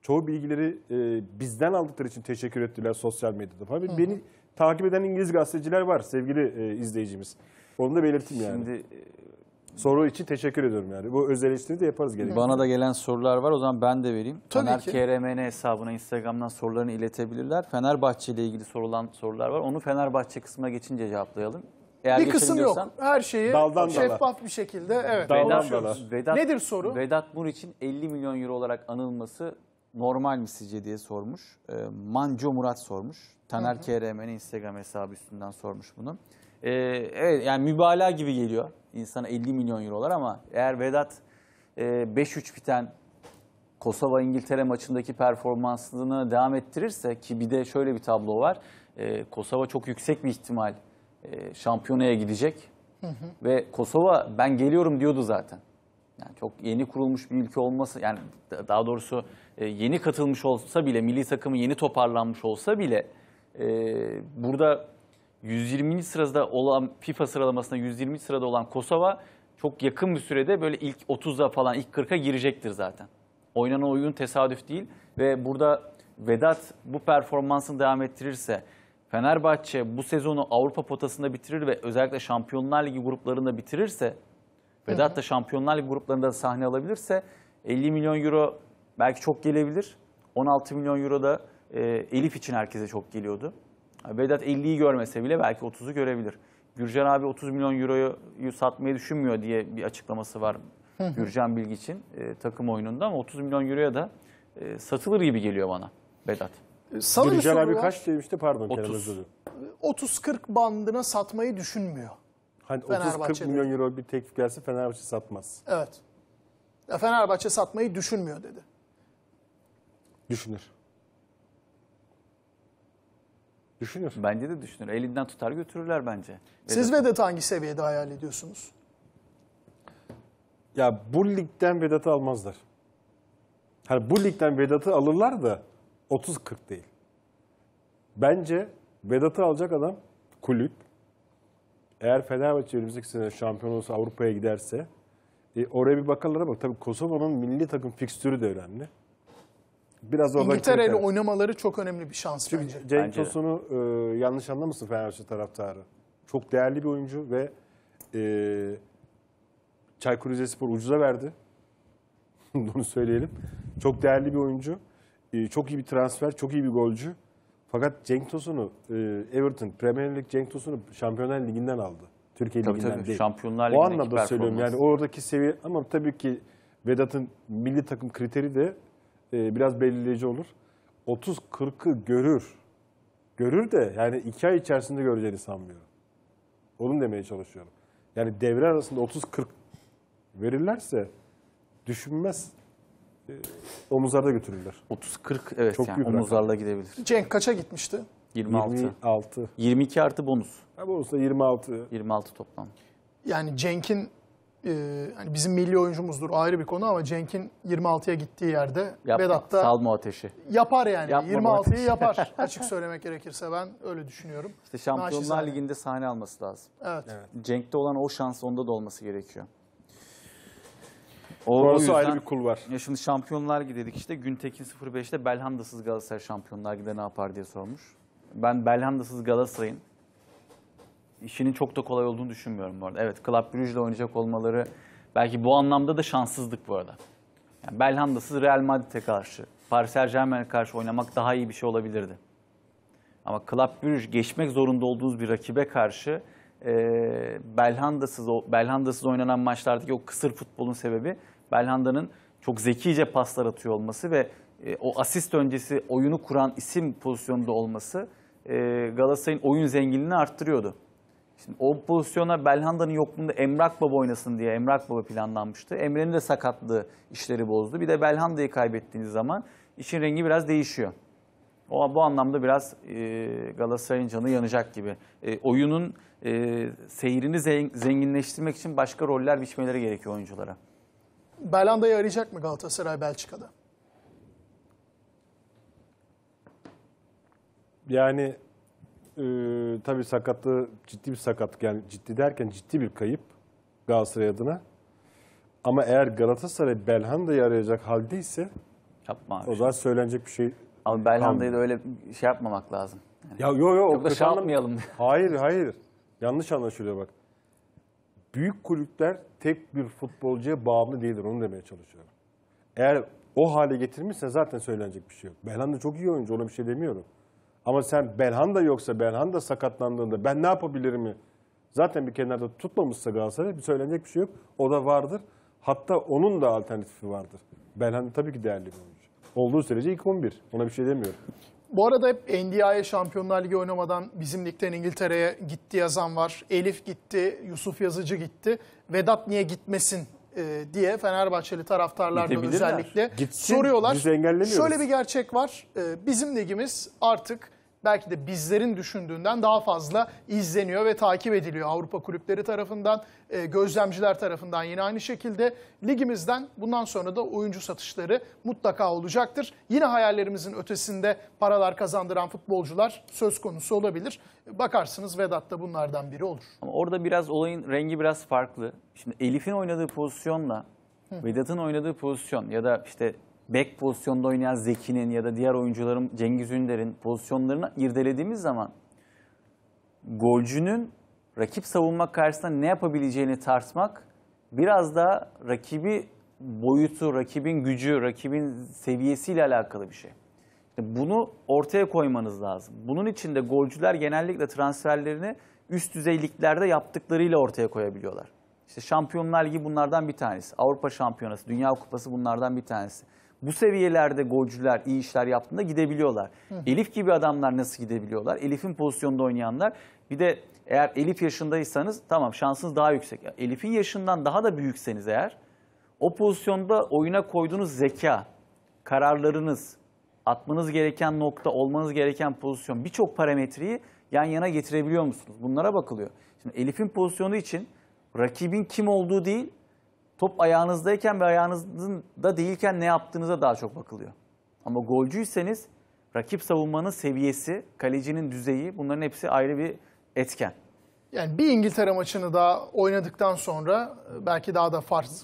çoğu bilgileri e, bizden aldıkları için teşekkür ettiler sosyal medyada. Tabii Hı -hı. beni takip eden İngiliz gazeteciler var sevgili e, izleyicimiz. Onu da belirttim yani. Şimdi soru için teşekkür ediyorum yani. Bu özel eleştiri de yaparız gerekirse. Bana da gelen sorular var. O zaman ben de vereyim. Tabii Fener ki. KRMN hesabına Instagram'dan sorularını iletebilirler. Fenerbahçe ile ilgili sorulan sorular var. Onu Fenerbahçe kısmına geçince cevaplayalım. Eğer bir kısım yok. Her şeyi Daldan şeffaf dala. bir şekilde evet. Daldan dala. Vedat, Nedir soru? Vedat Mur için 50 milyon euro olarak anılması normal mi sizce diye sormuş. E, Manco Murat sormuş. Taner KRM'nin Instagram hesabı üstünden sormuş bunu. Ee, evet yani mübalağa gibi geliyor insana 50 milyon eurolar ama eğer Vedat e, 5-3 biten Kosova İngiltere maçındaki performansını devam ettirirse ki bir de şöyle bir tablo var. E, Kosova çok yüksek bir ihtimal e, şampiyonaya gidecek. Hı hı. Ve Kosova ben geliyorum diyordu zaten. Yani çok yeni kurulmuş bir ülke olması yani daha doğrusu e, yeni katılmış olsa bile milli takımı yeni toparlanmış olsa bile e, burada 120. sırada olan FIFA sıralamasında 120. sırada olan Kosova çok yakın bir sürede böyle ilk 30'a falan ilk 40'a girecektir zaten. Oynanan oyun tesadüf değil ve burada Vedat bu performansını devam ettirirse Fenerbahçe bu sezonu Avrupa potasında bitirir ve özellikle Şampiyonlar Ligi gruplarında bitirirse Vedat da Şampiyonlar Ligi gruplarında sahne alabilirse 50 milyon euro belki çok gelebilir. 16 milyon euro da e, Elif için herkese çok geliyordu. Vedat 50'yi görmese bile belki 30'u görebilir. Gürcan abi 30 milyon euroyu satmayı düşünmüyor diye bir açıklaması var Gürcan Bilgi için e, takım oyununda ama 30 milyon euroya da e, satılır gibi geliyor bana Vedat. E, Sana Gürcan abi kaç demişti pardon 30. 30-40 bandına satmayı düşünmüyor. Hani 30-40 milyon euro bir teklif gelse Fenerbahçe satmaz. Evet. Fenerbahçe satmayı düşünmüyor dedi. Düşünür. Düşünüyorsun. Bence de düşünür. Elinden tutar götürürler bence. Siz Vedat hangi seviyede hayal ediyorsunuz? Ya bu ligden Vedat'ı almazlar. Hani bu ligden Vedat'ı alırlar da 30-40 değil. Bence Vedat'ı alacak adam kulüp. Eğer Fenerbahçe önümüzdeki sene şampiyon olursa Avrupa'ya giderse e, oraya bir bakarlar ama tabii Kosova'nın milli takım fikstürü de önemli. Biraz oradan İngiltere oynamaları çok önemli bir şans Çünkü bence. Cenk bence Tosun'u e, yanlış anlamışsın Fenerbahçe taraftarı. Çok değerli bir oyuncu ve e, Çaykur Rizespor ucuza verdi. (laughs) Bunu söyleyelim. Çok değerli bir oyuncu. E, çok iyi bir transfer, çok iyi bir golcü. Fakat Cenk Tosun'u e, Everton, Premier Lig Cenk Tosun'u Şampiyonlar Ligi'nden aldı. Türkiye tabii, Ligi'nden tabii. değil. Şampiyonlar o anlamda söylüyorum yani oradaki seviye ama tabii ki Vedat'ın milli takım kriteri de e, biraz belirleyici olur. 30-40'ı görür. Görür de yani iki ay içerisinde göreceğini sanmıyorum. Onun demeye çalışıyorum. Yani devre arasında 30-40 verirlerse düşünmez e, omuzlarda götürürler. 30-40 evet Çok yani omuzlarla gidebilir. Cenk kaça gitmişti? 26. 26. 22 artı bonus. Ha, bonus da 26. 26 toplam. Yani Cenk'in ee, hani bizim milli oyuncumuzdur ayrı bir konu ama Cenk'in 26'ya gittiği yerde Yap, Vedat da salma ateşi. yapar yani. Yapma bu 26'yı ateşi. yapar. (laughs) Açık söylemek gerekirse ben öyle düşünüyorum. İşte Şampiyonlar Naçizane. Ligi'nde sahne alması lazım. Evet. Cenk'te olan o şans onda da olması gerekiyor. o Orası yüzden- ayrı bir kul var. Ya şimdi Şampiyonlar Ligi dedik işte Güntekin 05'te Belhanda'sız Galatasaray Şampiyonlar Ligi'de ne yapar diye sormuş. Ben Belhanda'sız Galatasaray'ın işinin çok da kolay olduğunu düşünmüyorum bu arada. Evet, Club Brugge'le oynayacak olmaları belki bu anlamda da şanssızlık bu arada. Yani Belhanda'sız Real Madrid'e karşı, Paris Saint Germain'e karşı oynamak daha iyi bir şey olabilirdi. Ama Club Brugge geçmek zorunda olduğunuz bir rakibe karşı e, Belhanda'sız, Belhanda'sız oynanan maçlardaki o kısır futbolun sebebi Belhanda'nın çok zekice paslar atıyor olması ve e, o asist öncesi oyunu kuran isim pozisyonunda olması e, Galatasaray'ın oyun zenginliğini arttırıyordu. Şimdi o pozisyona Belhanda'nın yokluğunda Emrak Baba oynasın diye Emrak Baba planlanmıştı. Emre'nin de sakatlığı işleri bozdu. Bir de Belhanda'yı kaybettiğiniz zaman işin rengi biraz değişiyor. O bu anlamda biraz e, Galatasaray'ın canı yanacak gibi. E, oyunun e, seyrini zenginleştirmek için başka roller biçmeleri gerekiyor oyunculara. Belhanda'yı arayacak mı Galatasaray Belçika'da? Yani e, tabii sakatlığı ciddi bir sakatlık yani ciddi derken ciddi bir kayıp Galatasaray adına. Ama eğer Galatasaray Belhanda'yı arayacak halde ise Yapma abi. o zaman söylenecek bir şey. Ama Belhanda'yı da öyle şey yapmamak lazım. Yani ya yo yo. Çok da şey yapmayalım. (laughs) Hayır hayır. Yanlış anlaşılıyor bak. Büyük kulüpler tek bir futbolcuya bağımlı değildir onu demeye çalışıyorum. Eğer o hale getirmişse zaten söylenecek bir şey yok. Belhanda çok iyi oyuncu ona bir şey demiyorum. Ama sen Belhanda yoksa Belhanda sakatlandığında ben ne yapabilirim mi? Zaten bir kenarda tutmamışsa Galatasaray bir söylenecek bir şey yok. O da vardır. Hatta onun da alternatifi vardır. Belhanda tabii ki değerli bir oyuncu. Olduğu sürece ilk 11. Ona bir şey demiyorum. Bu arada hep NDI'ye Şampiyonlar Ligi oynamadan bizim ligden İngiltere'ye gitti yazan var. Elif gitti, Yusuf Yazıcı gitti. Vedat niye gitmesin e, diye Fenerbahçeli taraftarlardan özellikle Gitsin, soruyorlar. Şöyle bir gerçek var. E, bizim ligimiz artık belki de bizlerin düşündüğünden daha fazla izleniyor ve takip ediliyor Avrupa kulüpleri tarafından, e, gözlemciler tarafından yine aynı şekilde ligimizden bundan sonra da oyuncu satışları mutlaka olacaktır. Yine hayallerimizin ötesinde paralar kazandıran futbolcular söz konusu olabilir. Bakarsınız Vedat da bunlardan biri olur. Ama orada biraz olayın rengi biraz farklı. Şimdi Elif'in oynadığı pozisyonla Vedat'ın oynadığı pozisyon ya da işte Back pozisyonda oynayan Zeki'nin ya da diğer oyuncuların Cengiz Ünder'in pozisyonlarını irdelediğimiz zaman golcünün rakip savunma karşısında ne yapabileceğini tartmak biraz da rakibi boyutu, rakibin gücü, rakibin seviyesiyle alakalı bir şey. Bunu ortaya koymanız lazım. Bunun için de golcüler genellikle transferlerini üst düzeyliklerde yaptıklarıyla ortaya koyabiliyorlar. İşte Şampiyonlar Ligi bunlardan bir tanesi. Avrupa Şampiyonası, Dünya Kupası bunlardan bir tanesi bu seviyelerde golcüler iyi işler yaptığında gidebiliyorlar. Hı. Elif gibi adamlar nasıl gidebiliyorlar? Elif'in pozisyonda oynayanlar bir de eğer Elif yaşındaysanız tamam şansınız daha yüksek. Elif'in yaşından daha da büyükseniz eğer o pozisyonda oyuna koyduğunuz zeka, kararlarınız, atmanız gereken nokta, olmanız gereken pozisyon birçok parametreyi yan yana getirebiliyor musunuz? Bunlara bakılıyor. Şimdi Elif'in pozisyonu için rakibin kim olduğu değil, top ayağınızdayken ve ayağınızda değilken ne yaptığınıza daha çok bakılıyor. Ama golcüyseniz rakip savunmanın seviyesi, kalecinin düzeyi bunların hepsi ayrı bir etken. Yani bir İngiltere maçını da oynadıktan sonra e, belki daha da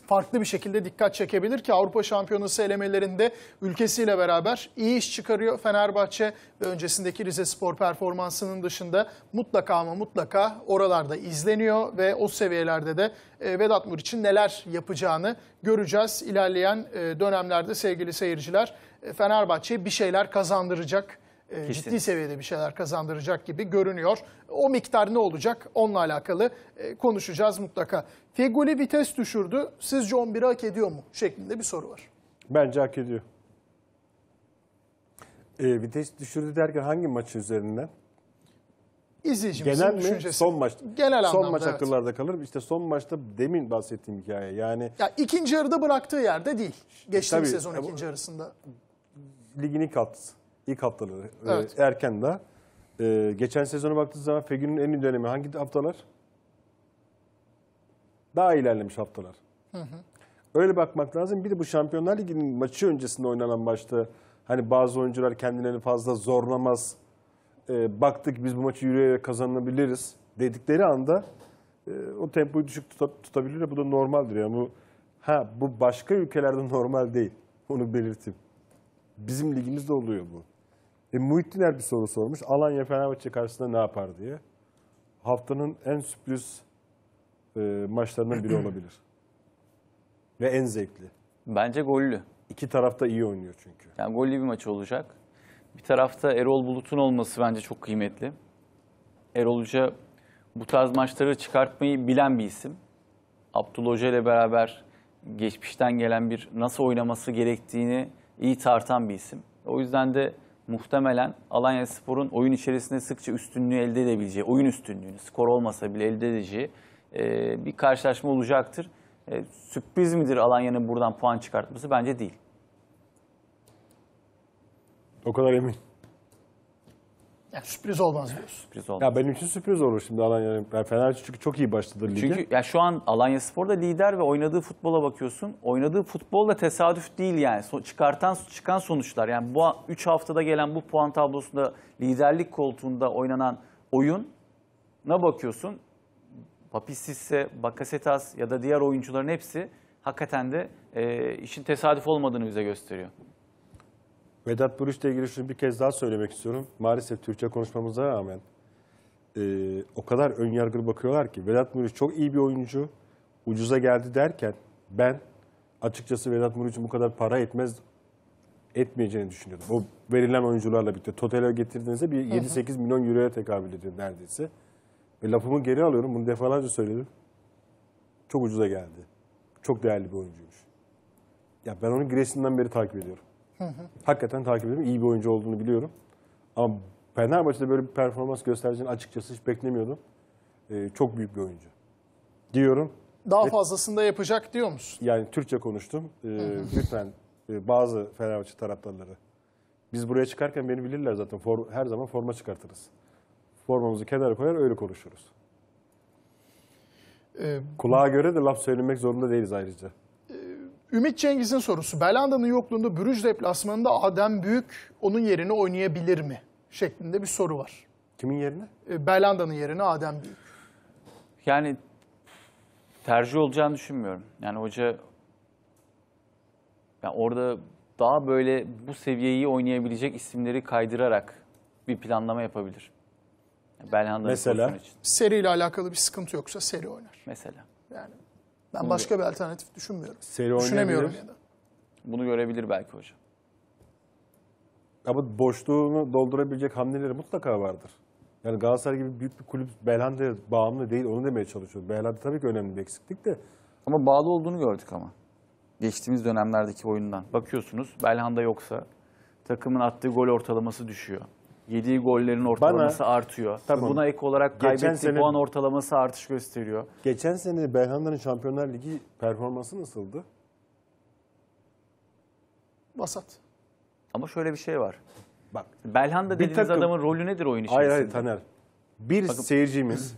farklı bir şekilde dikkat çekebilir ki Avrupa Şampiyonası elemelerinde ülkesiyle beraber iyi iş çıkarıyor Fenerbahçe ve öncesindeki Rize Spor performansının dışında mutlaka ama mutlaka oralarda izleniyor ve o seviyelerde de e, Vedat için neler yapacağını göreceğiz ilerleyen e, dönemlerde sevgili seyirciler. Fenerbahçe bir şeyler kazandıracak e, ciddi seviyede bir şeyler kazandıracak gibi görünüyor. O miktar ne olacak onunla alakalı e, konuşacağız mutlaka. Fegoli vites düşürdü. Sizce 11'i hak ediyor mu? Şeklinde bir soru var. Bence hak ediyor. E, ee, vites düşürdü derken hangi maçın üzerinden? İzleyicimizin Genel mi? düşüncesi. Son maç. Genel anlamda. Son maç evet. akıllarda kalır. İşte son maçta demin bahsettiğim hikaye. Yani ya ikinci yarıda bıraktığı yerde değil. Geçtiğimiz sezon ikinci yarısında. Ligini katkısı. İlk haftaları ee, evet. e, erken daha. E, ee, geçen sezona baktığınız zaman Fegün'ün en iyi dönemi hangi haftalar? Daha ilerlemiş haftalar. Hı hı. Öyle bakmak lazım. Bir de bu Şampiyonlar Ligi'nin maçı öncesinde oynanan maçta hani bazı oyuncular kendilerini fazla zorlamaz. E, baktık biz bu maçı yürüyerek kazanabiliriz dedikleri anda e, o tempoyu düşük tuta, tutabilir. Bu da normaldir. Yani bu, ha bu başka ülkelerde (laughs) normal değil. Onu belirteyim. Bizim ligimizde oluyor bu. E, Muhittin Er bir soru sormuş. Alanya Fenerbahçe karşısında ne yapar diye. Haftanın en sürpriz e, maçlarından biri olabilir. (clears throat) Ve en zevkli. Bence gollü. İki tarafta iyi oynuyor çünkü. Yani gollü bir maç olacak. Bir tarafta Erol Bulut'un olması bence çok kıymetli. Erol Hoca bu tarz maçları çıkartmayı bilen bir isim. Abdullah Hoca ile beraber geçmişten gelen bir nasıl oynaması gerektiğini iyi tartan bir isim. O yüzden de muhtemelen Alanya Spor'un oyun içerisinde sıkça üstünlüğü elde edebileceği, oyun üstünlüğünü skor olmasa bile elde edeceği e, bir karşılaşma olacaktır. E, sürpriz midir Alanya'nın buradan puan çıkartması? Bence değil. O kadar emin. Yani sürpriz olmaz diyorsun. Sürpriz olmaz. Ya benim için sürpriz olur şimdi Alanya'nın. Yani Fenerbahçe çünkü çok iyi başladı ligi. Çünkü ya şu an Alanya Spor da lider ve oynadığı futbola bakıyorsun. Oynadığı futbol da tesadüf değil yani. So çıkartan çıkan sonuçlar. Yani bu 3 haftada gelen bu puan tablosunda liderlik koltuğunda oynanan oyun ne bakıyorsun? Papississe, Bakasetas ya da diğer oyuncuların hepsi hakikaten de e, işin tesadüf olmadığını bize gösteriyor. Vedat Bürüş'le ilgili şunu bir kez daha söylemek istiyorum. Maalesef Türkçe konuşmamıza rağmen e, o kadar önyargılı bakıyorlar ki Vedat Bürüş çok iyi bir oyuncu. Ucuza geldi derken ben açıkçası Vedat Muriç'in bu kadar para etmez etmeyeceğini düşünüyordum. O verilen oyuncularla birlikte totale getirdiğinizde bir 7-8 milyon euroya tekabül ediyor neredeyse. Ve lafımı geri alıyorum. Bunu defalarca söyledim. Çok ucuza geldi. Çok değerli bir oyuncuymuş. Ya ben onu Gresin'den beri takip ediyorum. Hakikaten takip ediyorum. İyi bir oyuncu olduğunu biliyorum. Ama Fenerbahçe'de böyle bir performans göstereceğini açıkçası hiç beklemiyordum. Ee, çok büyük bir oyuncu. Diyorum. Daha evet. fazlasını da yapacak diyor musun? Yani Türkçe konuştum. Ee, hı lütfen e, bazı Fenerbahçe taraftarları. Biz buraya çıkarken beni bilirler zaten. For, her zaman forma çıkartırız. Formamızı kenara koyar öyle konuşuruz. Ee, Kulağa göre de laf söylemek zorunda değiliz ayrıca. Ümit Cengiz'in sorusu. Belanda'nın yokluğunda Brüj deplasmanında Adem Büyük onun yerini oynayabilir mi? Şeklinde bir soru var. Kimin yerine? E, Belanda'nın yerine Adem Büyük. Yani tercih olacağını düşünmüyorum. Yani hoca yani orada daha böyle bu seviyeyi oynayabilecek isimleri kaydırarak bir planlama yapabilir. Belhanda'nın Mesela? Için. Seriyle alakalı bir sıkıntı yoksa seri oynar. Mesela. Yani ben başka bir alternatif düşünmüyorum. Seri Düşünemiyorum ya da. Bunu görebilir belki hocam. Ama boşluğunu doldurabilecek hamleleri mutlaka vardır. Yani Galatasaray gibi büyük bir kulüp Belhanda'ya bağımlı değil. Onu demeye çalışıyorum. Belhanda tabii ki önemli bir eksiklik de. Ama bağlı olduğunu gördük ama. Geçtiğimiz dönemlerdeki oyundan. Bakıyorsunuz Belhanda yoksa takımın attığı gol ortalaması düşüyor. Yediği gollerin ortalaması Bana, artıyor. Tamam. Buna ek olarak kaybettiği puan ortalaması artış gösteriyor. Geçen sene Belhanda'nın Şampiyonlar Ligi performansı nasıldı? Basat. Ama şöyle bir şey var. Bak. Belhanda dediğiniz takım, adamın rolü nedir oyun içerisinde? Hayır hayır Taner. Bir Bakın, seyircimiz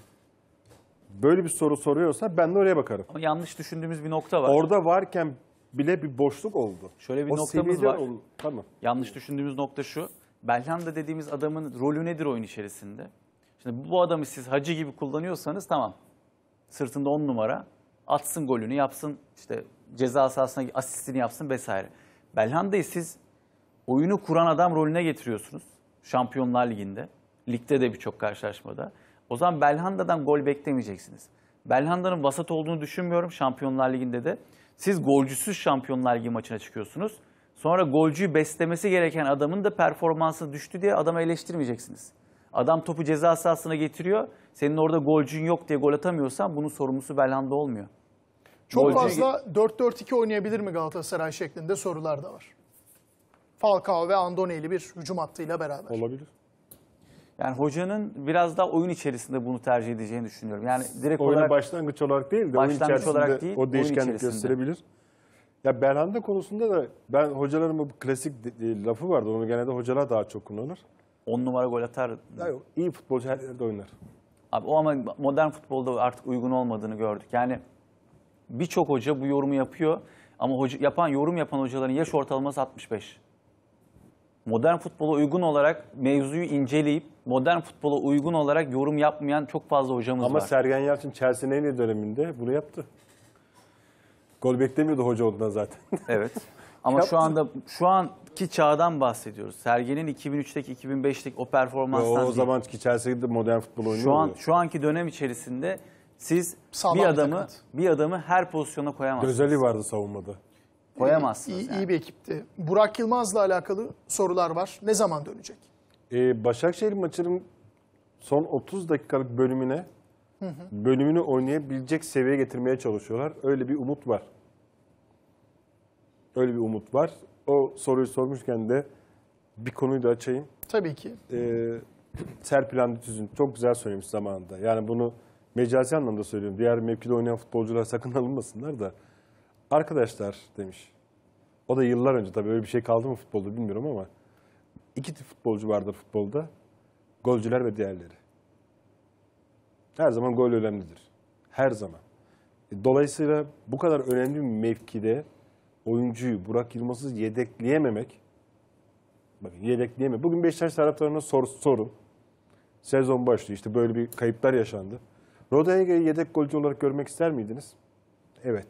böyle bir soru soruyorsa ben de oraya bakarım. Ama yanlış düşündüğümüz bir nokta var. Orada varken bile bir boşluk oldu. Şöyle bir o noktamız var. Ol, tamam. Yanlış düşündüğümüz nokta şu. Belhanda dediğimiz adamın rolü nedir oyun içerisinde? Şimdi bu adamı siz hacı gibi kullanıyorsanız tamam. Sırtında on numara atsın golünü yapsın işte ceza sahasına asistini yapsın vesaire. Belhanda'yı siz oyunu kuran adam rolüne getiriyorsunuz. Şampiyonlar Ligi'nde. Ligde de birçok karşılaşmada. O zaman Belhanda'dan gol beklemeyeceksiniz. Belhanda'nın vasat olduğunu düşünmüyorum Şampiyonlar Ligi'nde de. Siz golcüsüz Şampiyonlar Ligi maçına çıkıyorsunuz. Sonra golcüyü beslemesi gereken adamın da performansı düştü diye adamı eleştirmeyeceksiniz. Adam topu ceza sahasına getiriyor. Senin orada golcün yok diye gol atamıyorsan bunun sorumlusu Belhanda olmuyor. Çok Golcüye... fazla 4-4-2 oynayabilir mi Galatasaray şeklinde sorular da var. Falcao ve Andoneli bir hücum hattıyla beraber. Olabilir. Yani hocanın biraz daha oyun içerisinde bunu tercih edeceğini düşünüyorum. Yani direkt Oyunun olarak başlangıç olarak değil de başlangıç oyun içerisinde olarak değil, o değişkenlik gösterebilir. Ya Belhanda konusunda da ben hocaların bu klasik lafı vardı. Onu genelde hocalar daha çok kullanır. On numara gol atar. Yani iyi futbolcu her yerde oynar. Abi o ama modern futbolda artık uygun olmadığını gördük. Yani birçok hoca bu yorumu yapıyor ama hoca, yapan yorum yapan hocaların yaş ortalaması 65. Modern futbola uygun olarak mevzuyu inceleyip modern futbola uygun olarak yorum yapmayan çok fazla hocamız ama var. Ama Sergen Yalçın Chelsea'nin en döneminde bunu yaptı. Gol beklemiyordu hoca olduğundan zaten. (laughs) Evet. Ama şu anda şu anki çağdan bahsediyoruz. Sergen'in 2003'teki 2005'teki o performanstan Ve o zamanki Chelsea'de modern futbol oynuyordu. Şu an şu anki dönem içerisinde siz Sağlam bir adamı takım. bir adamı her pozisyona koyamazsınız. Gözeli vardı savunmada. Koyamazsınız. İyi, yani. iyi bir ekipti. Burak Yılmaz'la alakalı sorular var. Ne zaman dönecek? Ee, Başakşehir maçının son 30 dakikalık bölümüne bölümünü oynayabilecek seviyeye getirmeye çalışıyorlar. Öyle bir umut var. Öyle bir umut var. O soruyu sormuşken de bir konuyu da açayım. Tabii ki. Ee, Serpil Andütüz'ün çok güzel söylemiş zamanında. Yani bunu mecazi anlamda söylüyorum. Diğer mevkide oynayan futbolcular sakın alınmasınlar da. Arkadaşlar demiş. O da yıllar önce tabii öyle bir şey kaldı mı futbolda bilmiyorum ama. iki tip futbolcu vardır futbolda. Golcüler ve diğerleri. Her zaman gol önemlidir. Her zaman. E, dolayısıyla bu kadar önemli bir mevkide oyuncuyu Burak Yılmaz'ı yedekleyememek bakın yedekleyeme. Bugün Beşiktaş taraftarına sor, sorun. Sezon başlıyor. İşte böyle bir kayıplar yaşandı. Rodriguez'i yedek golcü olarak görmek ister miydiniz? Evet.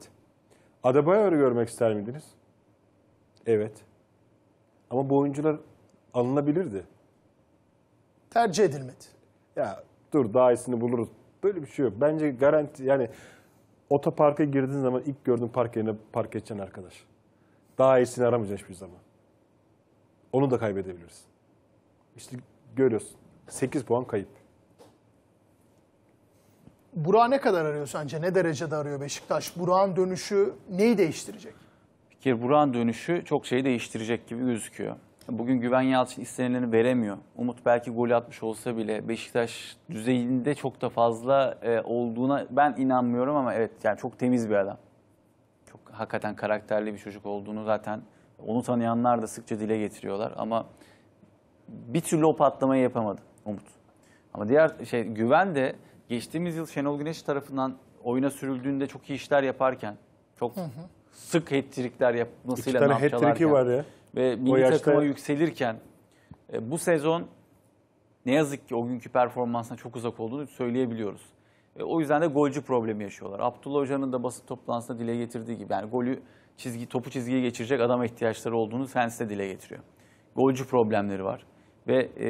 Adebayor'u görmek ister miydiniz? Evet. Ama bu oyuncular alınabilirdi. Tercih edilmedi. Ya dur daha iyisini buluruz Böyle bir şey yok. Bence garanti yani otoparka girdiğin zaman ilk gördüğün park yerine park edeceksin arkadaş. Daha iyisini aramayacaksın hiçbir zaman. Onu da kaybedebiliriz. İşte görüyorsun. 8 puan kayıp. Burak ne kadar arıyor sence? Ne derecede arıyor Beşiktaş? Burak'ın dönüşü neyi değiştirecek? Bir kere Burak'ın dönüşü çok şeyi değiştirecek gibi gözüküyor. Bugün Güven Yalçın istenilerini veremiyor. Umut belki gol atmış olsa bile Beşiktaş düzeyinde çok da fazla e, olduğuna ben inanmıyorum ama evet yani çok temiz bir adam. Çok hakikaten karakterli bir çocuk olduğunu zaten onu tanıyanlar da sıkça dile getiriyorlar ama bir türlü o patlamayı yapamadı Umut. Ama diğer şey Güven de geçtiğimiz yıl Şenol Güneş tarafından oyuna sürüldüğünde çok iyi işler yaparken çok hı hı. sık hat-trick'ler yapmasıyla İki tane hat-trick'i var ya ve milli yaşta... takıma yükselirken e, bu sezon ne yazık ki o günkü performansına çok uzak olduğunu söyleyebiliyoruz. E, o yüzden de golcü problemi yaşıyorlar. Abdullah Hoca'nın da basın toplantısında dile getirdiği gibi yani golü çizgi topu çizgiye geçirecek adama ihtiyaçları olduğunu Fens dile getiriyor. Golcü problemleri var ve e,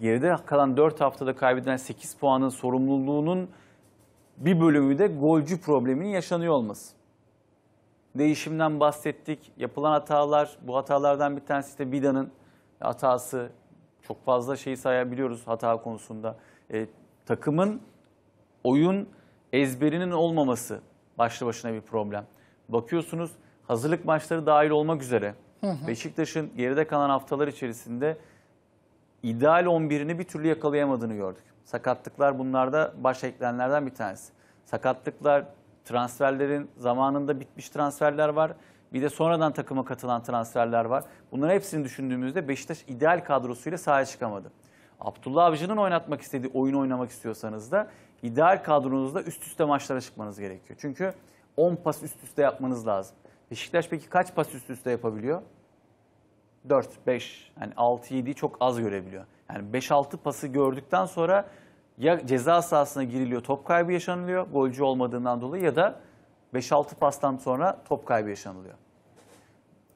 geride kalan 4 haftada kaybedilen 8 puanın sorumluluğunun bir bölümü de golcü probleminin yaşanıyor olması değişimden bahsettik. Yapılan hatalar, bu hatalardan bir tanesi de Bidan'ın hatası. Çok fazla şeyi sayabiliyoruz hata konusunda. E, takımın oyun ezberinin olmaması başlı başına bir problem. Bakıyorsunuz hazırlık maçları dahil olmak üzere Beşiktaş'ın geride kalan haftalar içerisinde ideal 11'ini bir türlü yakalayamadığını gördük. Sakatlıklar bunlarda baş eklenlerden bir tanesi. Sakatlıklar transferlerin zamanında bitmiş transferler var. Bir de sonradan takıma katılan transferler var. Bunların hepsini düşündüğümüzde Beşiktaş ideal kadrosuyla sahaya çıkamadı. Abdullah Avcı'nın oynatmak istediği oyunu oynamak istiyorsanız da ideal kadronuzda üst üste maçlara çıkmanız gerekiyor. Çünkü 10 pas üst üste yapmanız lazım. Beşiktaş peki kaç pas üst üste yapabiliyor? 4, 5, yani 6, 7'yi çok az görebiliyor. Yani 5-6 pası gördükten sonra ya ceza sahasına giriliyor top kaybı yaşanılıyor golcü olmadığından dolayı ya da 5-6 pastan sonra top kaybı yaşanılıyor.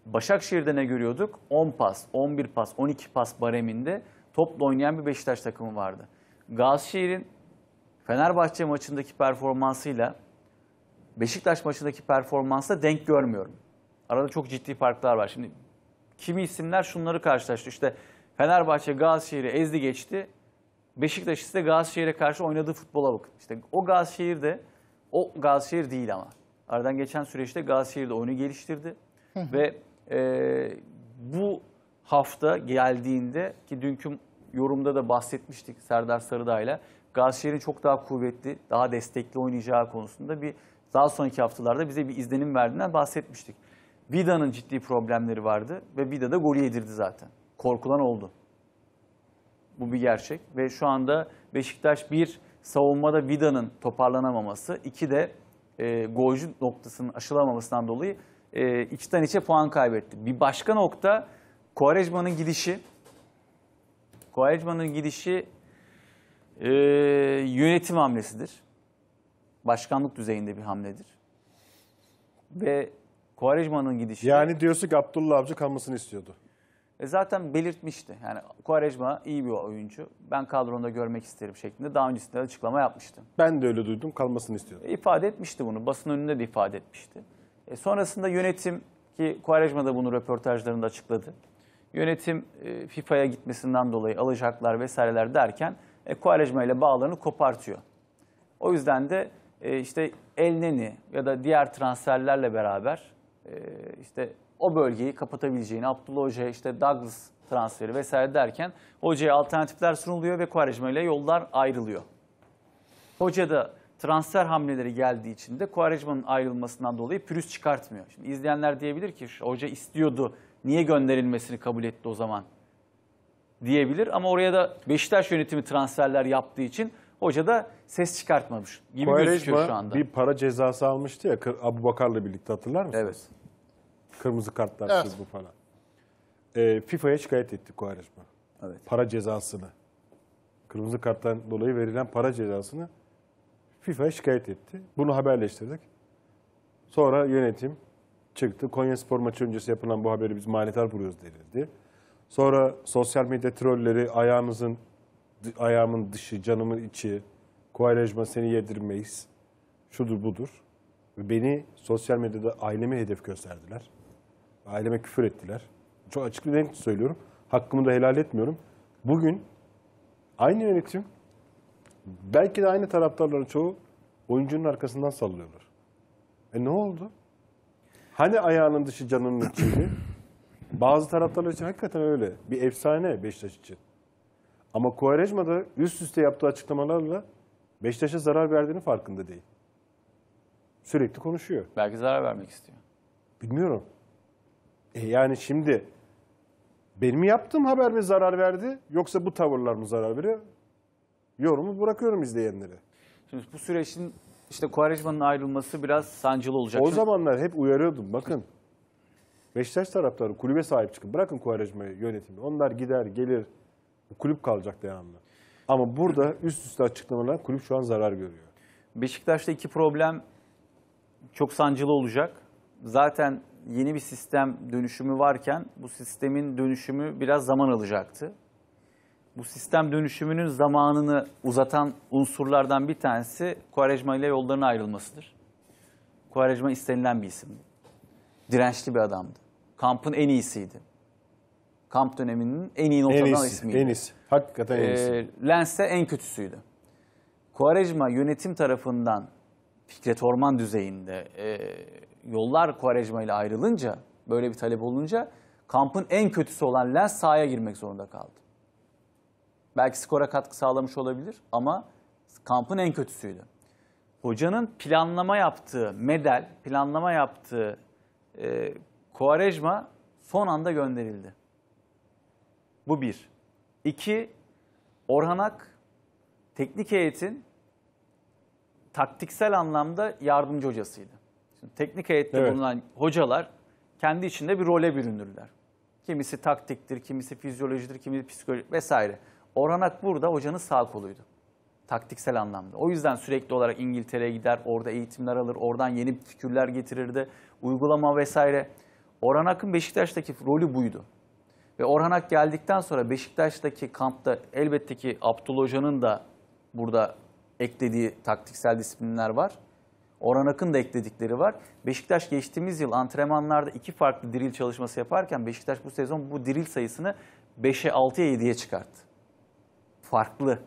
Başakşehir'de ne görüyorduk? 10 pas, 11 pas, 12 pas bareminde topla oynayan bir Beşiktaş takımı vardı. Gazişehir'in Fenerbahçe maçındaki performansıyla Beşiktaş maçındaki performansla denk görmüyorum. Arada çok ciddi farklar var. Şimdi kimi isimler şunları karşılaştı. İşte Fenerbahçe Gazişehir'i ezdi geçti. Beşiktaş ise Gazişehir'e karşı oynadığı futbola bakın. İşte o Gazişehir'de o Gazişehir değil ama. Aradan geçen süreçte Gazişehir'de oyunu geliştirdi. Ve e, bu hafta geldiğinde ki dünkü yorumda da bahsetmiştik Serdar Sarıdağ'la. Gazişehir'in çok daha kuvvetli, daha destekli oynayacağı konusunda bir daha sonraki haftalarda bize bir izlenim verdiğinden bahsetmiştik. Vida'nın ciddi problemleri vardı ve Vida da gol yedirdi zaten. Korkulan oldu. Bu bir gerçek ve şu anda Beşiktaş bir savunmada Vida'nın toparlanamaması, iki de e, golcü noktasının aşılamamasından dolayı e, içten içe puan kaybetti. Bir başka nokta Kovarejman'ın gidişi. Kovarejman'ın gidişi e, yönetim hamlesidir. Başkanlık düzeyinde bir hamledir. Ve Kovarejman'ın gidişi... Yani diyorsun ki Abdullah Avcı kalmasını istiyordu. E zaten belirtmişti. Yani Quaresma iyi bir oyuncu. Ben kadronda görmek isterim şeklinde daha öncesinde de açıklama yapmıştı. Ben de öyle duydum. Kalmasını istiyorum. E, ifade etmişti bunu. Basın önünde de ifade etmişti. E, sonrasında yönetim ki Quaresma da bunu röportajlarında açıkladı. Yönetim e, FIFA'ya gitmesinden dolayı alacaklar vesaireler derken e, Quaresma ile bağlarını kopartıyor. O yüzden de e, işte Elneni ya da diğer transferlerle beraber e, işte o bölgeyi kapatabileceğini, Abdullah Hoca'ya işte Douglas transferi vesaire derken hocaya alternatifler sunuluyor ve Quaresma ile yollar ayrılıyor. Hoca da transfer hamleleri geldiği için de Quaresma'nın ayrılmasından dolayı pürüz çıkartmıyor. Şimdi izleyenler diyebilir ki hoca istiyordu, niye gönderilmesini kabul etti o zaman diyebilir. Ama oraya da Beşiktaş yönetimi transferler yaptığı için hoca da ses çıkartmamış gibi Quaresma gözüküyor şu anda. bir para cezası almıştı ya Abu Bakar'la birlikte hatırlar mısınız? Evet. Kırmızı kartlar evet. bu falan. E, ee, FIFA'ya şikayet etti Kuvarajma. Evet. Para cezasını. Kırmızı karttan dolayı verilen para cezasını FIFA'ya şikayet etti. Bunu haberleştirdik. Sonra yönetim çıktı. Konya Spor maçı öncesi yapılan bu haberi biz manidar buluyoruz denildi. Sonra sosyal medya trolleri ayağımızın ayağımın dışı, canımın içi, Kuvaylajma seni yedirmeyiz, şudur budur. Beni sosyal medyada ailemi hedef gösterdiler. Aileme küfür ettiler. Çok açık bir renk söylüyorum. Hakkımı da helal etmiyorum. Bugün aynı yönetim, belki de aynı taraftarların çoğu oyuncunun arkasından sallıyorlar. E ne oldu? Hani ayağının dışı canının içiydi? (coughs) Bazı taraftarlar için hakikaten öyle. Bir efsane Beşiktaş için. Ama Kuarejma da üst üste yaptığı açıklamalarla Beşiktaş'a zarar verdiğini farkında değil. Sürekli konuşuyor. Belki zarar vermek istiyor. Bilmiyorum. E yani şimdi benim yaptığım haber mi zarar verdi yoksa bu tavırlar mı zarar veriyor? Yorumu bırakıyorum izleyenlere. Şimdi bu süreçin işte Kuvarecma'nın ayrılması biraz sancılı olacak. O zamanlar hep uyarıyordum bakın. Beşiktaş tarafları kulübe sahip çıkın. Bırakın Kuvarecma'yı yönetimi. Onlar gider gelir kulüp kalacak devamlı. Ama burada üst üste açıklamalar kulüp şu an zarar görüyor. Beşiktaş'ta iki problem çok sancılı olacak. Zaten yeni bir sistem dönüşümü varken bu sistemin dönüşümü biraz zaman alacaktı. Bu sistem dönüşümünün zamanını uzatan unsurlardan bir tanesi Kuarejma ile yollarına ayrılmasıdır. Kuarejma istenilen bir isimdi. Dirençli bir adamdı. Kampın en iyisiydi. Kamp döneminin en iyi noktadan en ismiydi. En iyisi. Hakikaten en ee, iyisi. Ee, Lens de en kötüsüydü. Kuarejma yönetim tarafından Fikret Orman düzeyinde, e, yollar Kuvarejma ile ayrılınca, böyle bir talep olunca kampın en kötüsü olan Lens sahaya girmek zorunda kaldı. Belki skora katkı sağlamış olabilir ama kampın en kötüsüydü. Hocanın planlama yaptığı medel, planlama yaptığı e, Kuvarejma son anda gönderildi. Bu bir. İki, Orhanak teknik heyetin taktiksel anlamda yardımcı hocasıydı. Şimdi teknik heyette evet. bulunan hocalar kendi içinde bir role bürünürler. Kimisi taktiktir, kimisi fizyolojidir, kimisi psikoloji vesaire. Orhan Ak burada hocanın sağ koluydu. Taktiksel anlamda. O yüzden sürekli olarak İngiltere'ye gider, orada eğitimler alır, oradan yeni fikirler getirirdi. Uygulama vesaire. Orhan Ak'ın Beşiktaş'taki rolü buydu. Ve Orhan Ak geldikten sonra Beşiktaş'taki kampta elbette ki Abdullah Hoca'nın da burada eklediği taktiksel disiplinler var. Orhan Akın da ekledikleri var. Beşiktaş geçtiğimiz yıl antrenmanlarda iki farklı diril çalışması yaparken Beşiktaş bu sezon bu diril sayısını 5'e 6'ya 7'ye çıkarttı. Farklı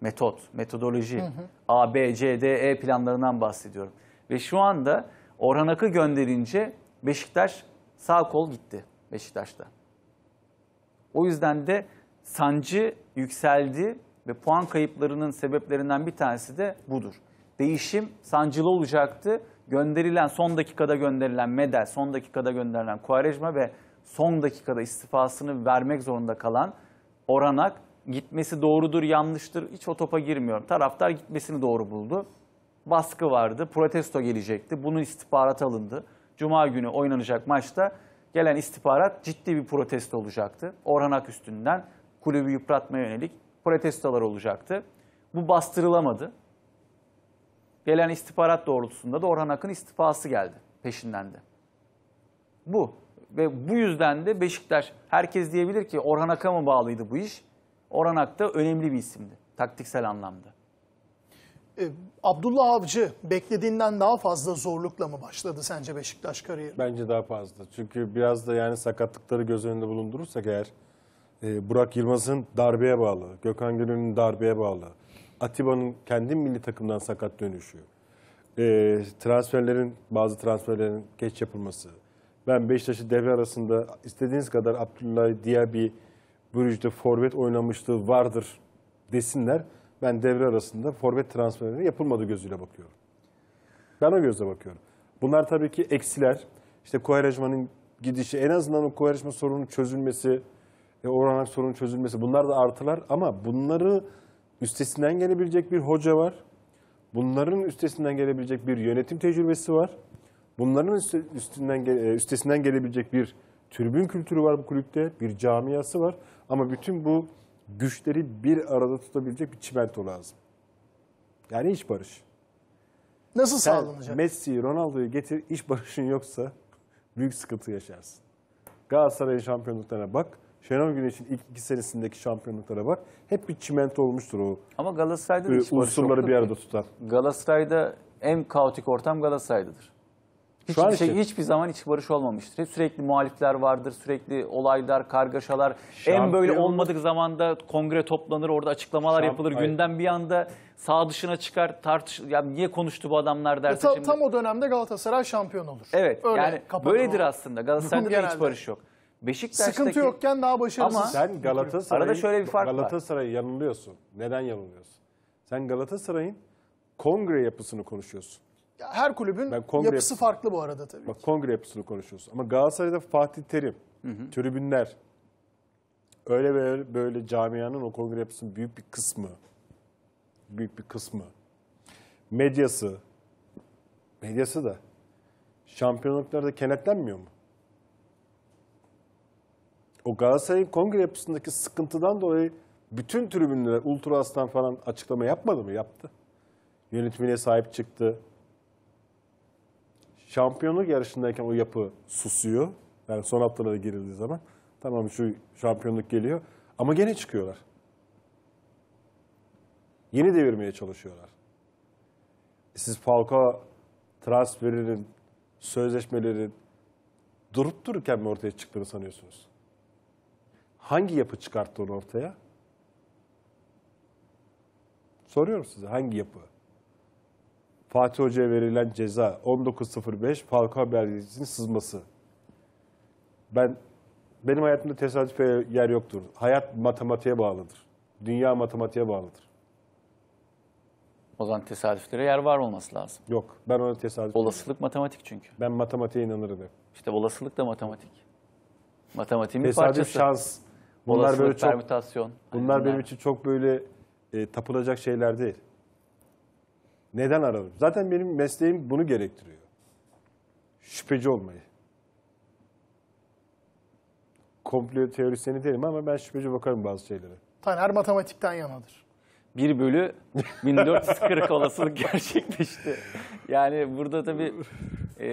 metot, metodoloji, hı hı. A, B, C, D, E planlarından bahsediyorum. Ve şu anda Orhan Akı gönderince Beşiktaş sağ kol gitti Beşiktaş'ta. O yüzden de sancı yükseldi ve puan kayıplarının sebeplerinden bir tanesi de budur değişim sancılı olacaktı. Gönderilen son dakikada gönderilen Medel, son dakikada gönderilen Kuarejma ve son dakikada istifasını vermek zorunda kalan Oranak gitmesi doğrudur, yanlıştır hiç o topa girmiyorum. Taraftar gitmesini doğru buldu. Baskı vardı, protesto gelecekti. Bunun istihbarat alındı. Cuma günü oynanacak maçta gelen istihbarat ciddi bir protesto olacaktı. Orhanak üstünden kulübü yıpratmaya yönelik protestolar olacaktı. Bu bastırılamadı. Gelen istihbarat doğrultusunda da Orhan Akın istifası geldi peşinden de. Bu ve bu yüzden de Beşiktaş herkes diyebilir ki Orhan Ak'a mı bağlıydı bu iş? Orhan Ak da önemli bir isimdi taktiksel anlamda. E, Abdullah Avcı beklediğinden daha fazla zorlukla mı başladı sence Beşiktaş kariyeri? Bence daha fazla. Çünkü biraz da yani sakatlıkları göz önünde bulundurursak eğer e, Burak Yılmaz'ın darbeye bağlı, Gökhan Gönül'ün darbeye bağlı, Atiba'nın kendi milli takımdan sakat dönüşü, e, transferlerin, bazı transferlerin geç yapılması. Ben Beşiktaş'ı devre arasında istediğiniz kadar Abdullah bir Brüj'de forvet oynamışlığı vardır desinler. Ben devre arasında forvet transferleri yapılmadı gözüyle bakıyorum. Ben o gözle bakıyorum. Bunlar tabii ki eksiler. İşte Koherejman'ın gidişi, en azından o Koherejman sorunun çözülmesi, e, Orhanak sorunun çözülmesi bunlar da artılar ama bunları üstesinden gelebilecek bir hoca var. Bunların üstesinden gelebilecek bir yönetim tecrübesi var. Bunların üstünden e, üstesinden gelebilecek bir tribün kültürü var bu kulüpte, bir camiası var. Ama bütün bu güçleri bir arada tutabilecek bir çimento lazım. Yani iç barış. Nasıl Sen sağlanacak? Messi, Ronaldo'yu getir, iş barışın yoksa büyük sıkıntı yaşarsın. Galatasaray'ın şampiyonluklarına bak. Şenol Güneş'in ilk iki senesindeki şampiyonluklara bak. Hep bir çimento olmuştur o. Ama Galatasaray'da e, hiç unsurları bir arada tutan. Galatasaray'da en kaotik ortam Galatasaray'dadır. Hiçbir, şey, hiçbir zaman iç barış olmamıştır. Hep sürekli muhalifler vardır, sürekli olaylar, kargaşalar. Şampiyon... En böyle olmadık zamanda kongre toplanır, orada açıklamalar Şamp... yapılır. Hayır. Günden bir anda sağ dışına çıkar, tartış... Ya niye konuştu bu adamlar derse ta, şimdi... Tam o dönemde Galatasaray şampiyon olur. Evet, Öyle, yani böyledir o. aslında. Galatasaray'da (laughs) hiç barış yok. Beşiktaş'taki... Sıkıntı yokken daha başarısız. sen Galatasaray'ın şöyle bir fark Galatasaray'ı yanılıyorsun. Neden yanılıyorsun? Sen Galatasaray'ın kongre yapısını konuşuyorsun. Ya her kulübün yapısı yapısını. farklı bu arada tabii. Bak kongre yapısını konuşuyorsun. Ama Galatasaray'da Fatih Terim, hı hı. tribünler, öyle böyle, böyle camianın o kongre yapısının büyük bir kısmı, büyük bir kısmı, medyası, medyası da şampiyonluklarda kenetlenmiyor mu? o Galatasaray'ın kongre yapısındaki sıkıntıdan dolayı bütün tribünlere Ultra falan açıklama yapmadı mı? Yaptı. Yönetimine sahip çıktı. Şampiyonluk yarışındayken o yapı susuyor. Yani son haftalara girildiği zaman. Tamam şu şampiyonluk geliyor. Ama gene çıkıyorlar. Yeni devirmeye çalışıyorlar. E siz Falcao transferinin, sözleşmelerin durup dururken mi ortaya çıktığını sanıyorsunuz? Hangi yapı çıkarttı onu ortaya? Soruyorum size hangi yapı? Fatih Hoca'ya verilen ceza 19.05 Falcao belgesinin sızması. Ben benim hayatımda tesadüfe yer yoktur. Hayat matematiğe bağlıdır. Dünya matematiğe bağlıdır. O zaman tesadüflere yer var olması lazım. Yok. Ben ona tesadüf... Olasılık matematik çünkü. Ben matematiğe inanırım hep. İşte olasılık da matematik. Matematiğin bir Tesadüf şans Bunlar böyle çok permütasyon. Bunlar benim için çok böyle e, tapılacak şeyler değil. Neden ararım? Zaten benim mesleğim bunu gerektiriyor. Şüpheci olmayı. Komplo teorisyeni değilim ama ben şüpheci bakarım bazı şeylere. Taner matematikten yanadır. 1 bölü 1440 olasılık (laughs) gerçekleşti. Yani burada tabii e,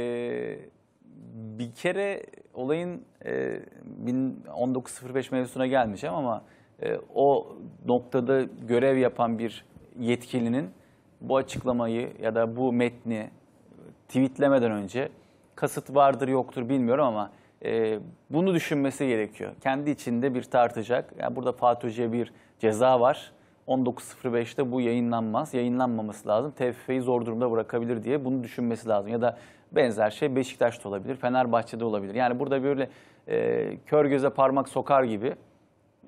bir kere olayın e, 1905 mevzusuna gelmeyeceğim ama e, o noktada görev yapan bir yetkilinin bu açıklamayı ya da bu metni tweetlemeden önce kasıt vardır yoktur bilmiyorum ama e, bunu düşünmesi gerekiyor. Kendi içinde bir tartacak. Yani burada Fatih Hoca'ya bir ceza var. 19.05'te bu yayınlanmaz. Yayınlanmaması lazım. TFF'yi zor durumda bırakabilir diye bunu düşünmesi lazım. Ya da Benzer şey Beşiktaş'ta olabilir, Fenerbahçe'de olabilir. Yani burada böyle e, kör göze parmak sokar gibi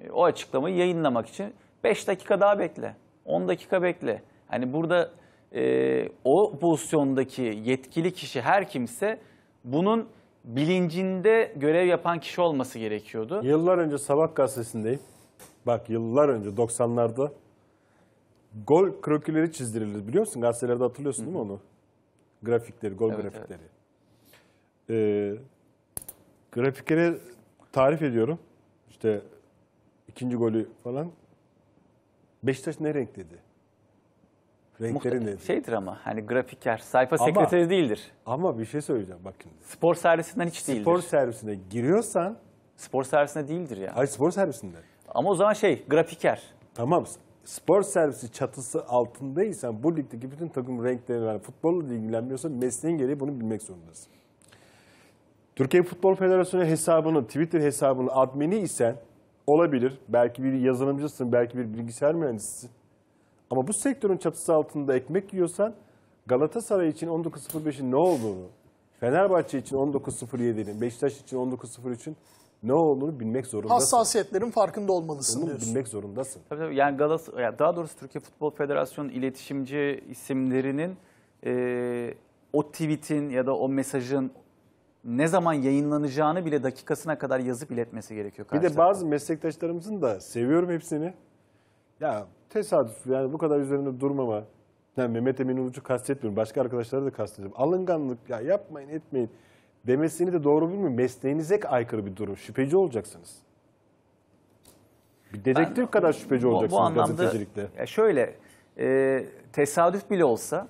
e, o açıklamayı yayınlamak için 5 dakika daha bekle, 10 dakika bekle. Hani burada e, o pozisyondaki yetkili kişi her kimse bunun bilincinde görev yapan kişi olması gerekiyordu. Yıllar önce Sabah gazetesindeyim. Bak yıllar önce 90'larda gol krokileri çizdirildi biliyor musun? Gazetelerde hatırlıyorsun değil mi onu? grafikleri, gol evet, grafikleri. Evet. Ee, grafikleri tarif ediyorum. İşte ikinci golü falan. Beşiktaş ne renk dedi? Renkleri Muht- ne? Şeydir ama hani grafiker, sayfa sekreteri değildir. Ama bir şey söyleyeceğim bak şimdi. Spor servisinden hiç değildir. Spor servisine giriyorsan... Spor servisinde değildir ya. Yani. Hayır spor servisinde. Ama o zaman şey, grafiker. Tamam spor servisi çatısı altındaysan bu ligdeki bütün takım renkleri yani futbolla ilgilenmiyorsan mesleğin gereği bunu bilmek zorundasın. Türkiye Futbol Federasyonu hesabının, Twitter hesabının admini isen olabilir. Belki bir yazılımcısın, belki bir bilgisayar mühendisisin. Ama bu sektörün çatısı altında ekmek yiyorsan Galatasaray için 19.05'in ne olduğunu, Fenerbahçe için 19.07'nin, Beşiktaş için 19.03'ün ne olduğunu bilmek zorundasın. Hassasiyetlerin farkında olmalısın Onu diyorsun. bilmek zorundasın. Tabii tabii yani Galas yani daha doğrusu Türkiye Futbol Federasyonu iletişimci isimlerinin e, o tweet'in ya da o mesajın ne zaman yayınlanacağını bile dakikasına kadar yazıp iletmesi gerekiyor. Bir de bazı meslektaşlarımızın da seviyorum hepsini. Ya tesadüf yani bu kadar üzerinde durmama. Yani Mehmet Emin Uruç'u kastetmiyorum. Başka arkadaşları da kastediyorum. Alınganlık ya yapmayın etmeyin demesini de doğru bilmiyorum. Mesleğinize aykırı bir durum. Şüpheci olacaksınız. Bir dedektif ben, kadar şüpheci olacaksınız bu anlamda, gazetecilikte. Ya şöyle, e, tesadüf bile olsa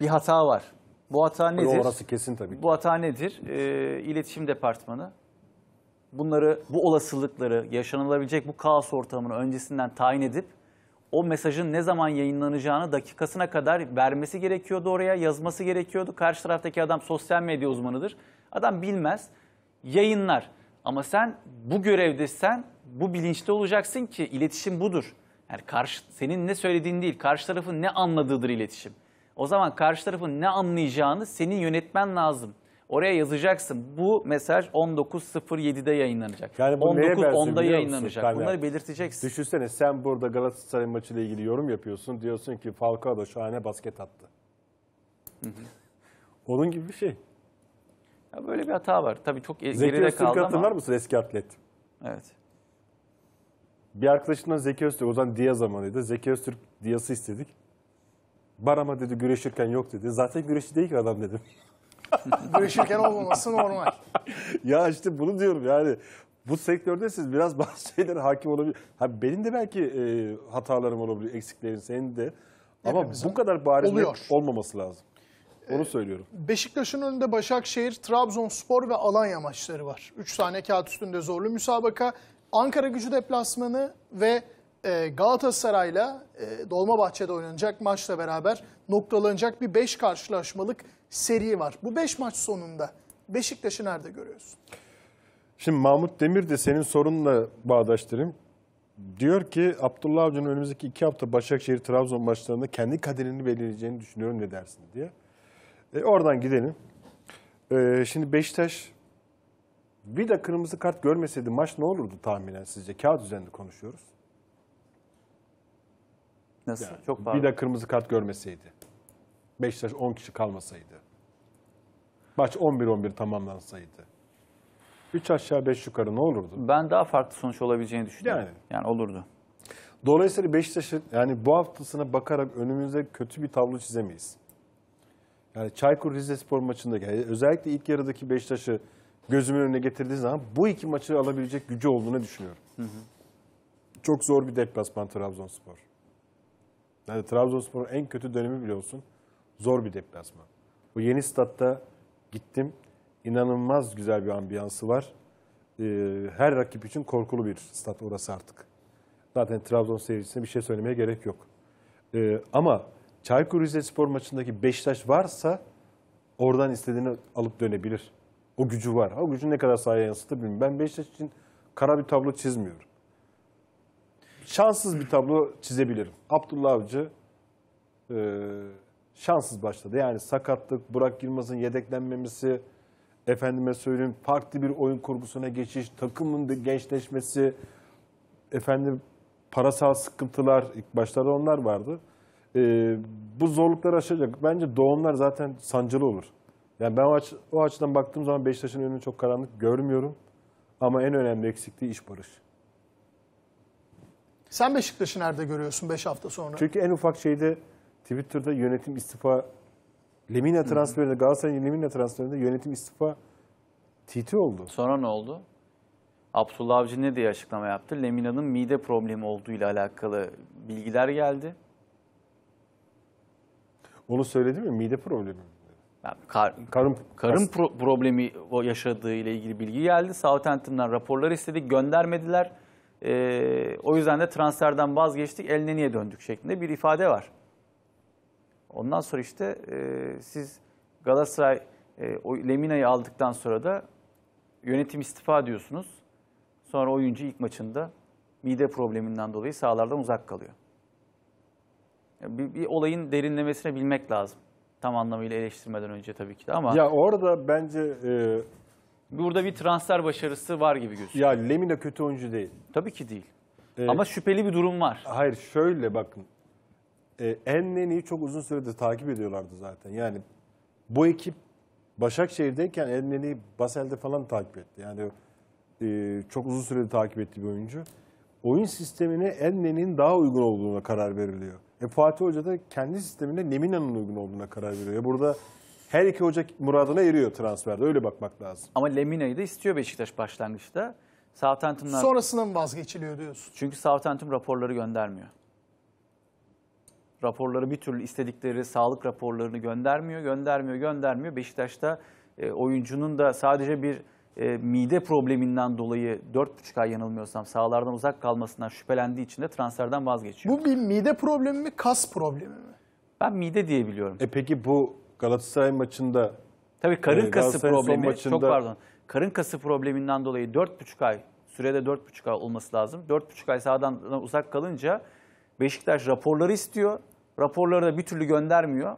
bir hata var. Bu hata nedir? Böyle orası kesin tabii ki. Bu hata nedir? E, iletişim departmanı bunları, bu olasılıkları, yaşanılabilecek bu kaos ortamını öncesinden tayin edip o mesajın ne zaman yayınlanacağını dakikasına kadar vermesi gerekiyordu oraya, yazması gerekiyordu. Karşı taraftaki adam sosyal medya uzmanıdır. Adam bilmez, yayınlar. Ama sen bu görevdesen bu bilinçli olacaksın ki iletişim budur. Yani karşı senin ne söylediğin değil, karşı tarafın ne anladığıdır iletişim. O zaman karşı tarafın ne anlayacağını senin yönetmen lazım. Oraya yazacaksın. Bu mesaj 19.07'de yayınlanacak. Yani bu neye 19.10'da biliyor musun yayınlanacak. Bunları belirteceksin. Düşünsene sen burada Galatasaray maçıyla ilgili yorum yapıyorsun. Diyorsun ki Falcao da şahane basket attı. Onun gibi bir şey. Ya böyle bir hata var. Tabii çok e- Zeki geride Öztürk'ü kaldı hatırlar ama. mısın eski atlet? Evet. Bir arkadaşımdan Zeki Öztürk, o zaman Diya zamanıydı. Zeki Öztürk Diya'sı istedik. Barama dedi güreşirken yok dedi. Zaten güreşçi değil ki adam dedim. (laughs) (laughs) Birleşirken olmaması normal. ya işte bunu diyorum yani. Bu sektörde siz biraz (laughs) bazı şeylere hakim olabilir. Ha, benim de belki e, hatalarım olabilir, eksiklerim senin de. Ama Hepimizin bu kadar bariz olmaması lazım. E, Onu söylüyorum. Beşiktaş'ın önünde Başakşehir, Trabzonspor ve Alanya maçları var. Üç tane kağıt üstünde zorlu müsabaka. Ankara gücü deplasmanı ve e, Galatasaray'la e, Dolmabahçe'de oynanacak maçla beraber noktalanacak bir 5 karşılaşmalık seri var. Bu 5 maç sonunda Beşiktaş'ı nerede görüyorsun? Şimdi Mahmut Demir de senin sorunla bağdaştırayım. Diyor ki Abdullah Avcı'nın önümüzdeki iki hafta Başakşehir-Trabzon maçlarında kendi kaderini belirleyeceğini düşünüyorum ne dersin diye. E, oradan gidelim. E, şimdi Beşiktaş bir de kırmızı kart görmeseydi maç ne olurdu tahminen sizce? Kağıt üzerinde konuşuyoruz. Nasıl? Yani, Çok pardon. Bir de kırmızı kart görmeseydi. Beşiktaş 10 kişi kalmasaydı. Maç 11-11 tamamlansaydı. 3 aşağı 5 yukarı ne olurdu? Ben daha farklı sonuç olabileceğini düşünüyorum. Yani, yani olurdu. Dolayısıyla Beşiktaş'ın yani bu haftasına bakarak önümüze kötü bir tablo çizemeyiz. Yani Çaykur Rizespor maçındaki yani özellikle ilk yarıdaki Beşiktaş'ı gözümün önüne getirdiği zaman bu iki maçı alabilecek gücü olduğunu düşünüyorum. Hı hı. Çok zor bir deplasman Trabzonspor. Yani Trabzonspor'un en kötü dönemi biliyorsun. Zor bir deplasman. Bu yeni statta gittim. İnanılmaz güzel bir ambiyansı var. Ee, her rakip için korkulu bir stat orası artık. Zaten Trabzon seyircisine bir şey söylemeye gerek yok. Ee, ama Çaykur Rizespor maçındaki Beşiktaş varsa oradan istediğini alıp dönebilir. O gücü var. O gücü ne kadar sahaya yansıtır bilmiyorum. Ben Beşiktaş için kara bir tablo çizmiyorum şanssız bir tablo çizebilirim. Abdullah Avcı e, şanssız başladı. Yani sakatlık, Burak Yılmaz'ın yedeklenmemesi, efendime söyleyeyim farklı bir oyun kurgusuna geçiş, takımın gençleşmesi, efendim parasal sıkıntılar, ilk başlarda onlar vardı. E, bu zorlukları aşacak. Bence doğumlar zaten sancılı olur. Yani ben o, aç, o açıdan baktığım zaman Beşiktaş'ın önünü çok karanlık görmüyorum. Ama en önemli eksikliği iş barışı. Sen Beşiktaş'ı nerede görüyorsun 5 hafta sonra? Çünkü en ufak şeyde Twitter'da yönetim istifa Lemina transferinde Galatasaray'ın Lemina transferinde yönetim istifa TT oldu. Sonra ne oldu? Abdullah Avcı ne diye açıklama yaptı? Lemina'nın mide problemi olduğuyla alakalı bilgiler geldi. Onu söyledi mi? Mide problemi. kar- Karın, karın pro- problemi o yaşadığı ile ilgili bilgi geldi. Southampton'dan raporları istedi, göndermediler. E, o yüzden de transferden vazgeçtik, eline niye döndük şeklinde bir ifade var. Ondan sonra işte e, siz Galatasaray e, o Lemina'yı aldıktan sonra da yönetim istifa diyorsunuz. Sonra oyuncu ilk maçında mide probleminden dolayı sahalardan uzak kalıyor. Bir, bir olayın derinlemesine bilmek lazım. Tam anlamıyla eleştirmeden önce tabii ki de ama. Ya orada bence e, Burada bir transfer başarısı var gibi gözüküyor. Ya Lemina kötü oyuncu değil. Tabii ki değil. Ee, Ama şüpheli bir durum var. Hayır şöyle bakın. Ee, Enneni'yi çok uzun süredir takip ediyorlardı zaten. Yani bu ekip Başakşehir'deyken Enneni'yi Basel'de falan takip etti. Yani e, çok uzun süredir takip etti bir oyuncu. Oyun sistemine Enneni'nin daha uygun olduğuna karar veriliyor. E, Fatih Hoca da kendi sistemine Lemina'nın uygun olduğuna karar veriyor. E, burada her iki hoca muradına eriyor transferde. Öyle bakmak lazım. Ama Lemina'yı da istiyor Beşiktaş başlangıçta. Southampton'lar... Sonrasında mı vazgeçiliyor diyorsun? Çünkü Southampton raporları göndermiyor. Raporları bir türlü istedikleri sağlık raporlarını göndermiyor, göndermiyor, göndermiyor. Beşiktaş'ta e, oyuncunun da sadece bir e, mide probleminden dolayı 4,5 ay yanılmıyorsam sahalardan uzak kalmasından şüphelendiği için de transferden vazgeçiyor. Bu bir mide problemi mi, kas problemi mi? Ben mide diye biliyorum. E peki bu Galatasaray maçında Tabii karın e, kası problemi maçında, çok pardon. Karın kası probleminden dolayı 4,5 ay sürede 4,5 ay olması lazım. 4,5 ay sahadan uzak kalınca Beşiktaş raporları istiyor. Raporları da bir türlü göndermiyor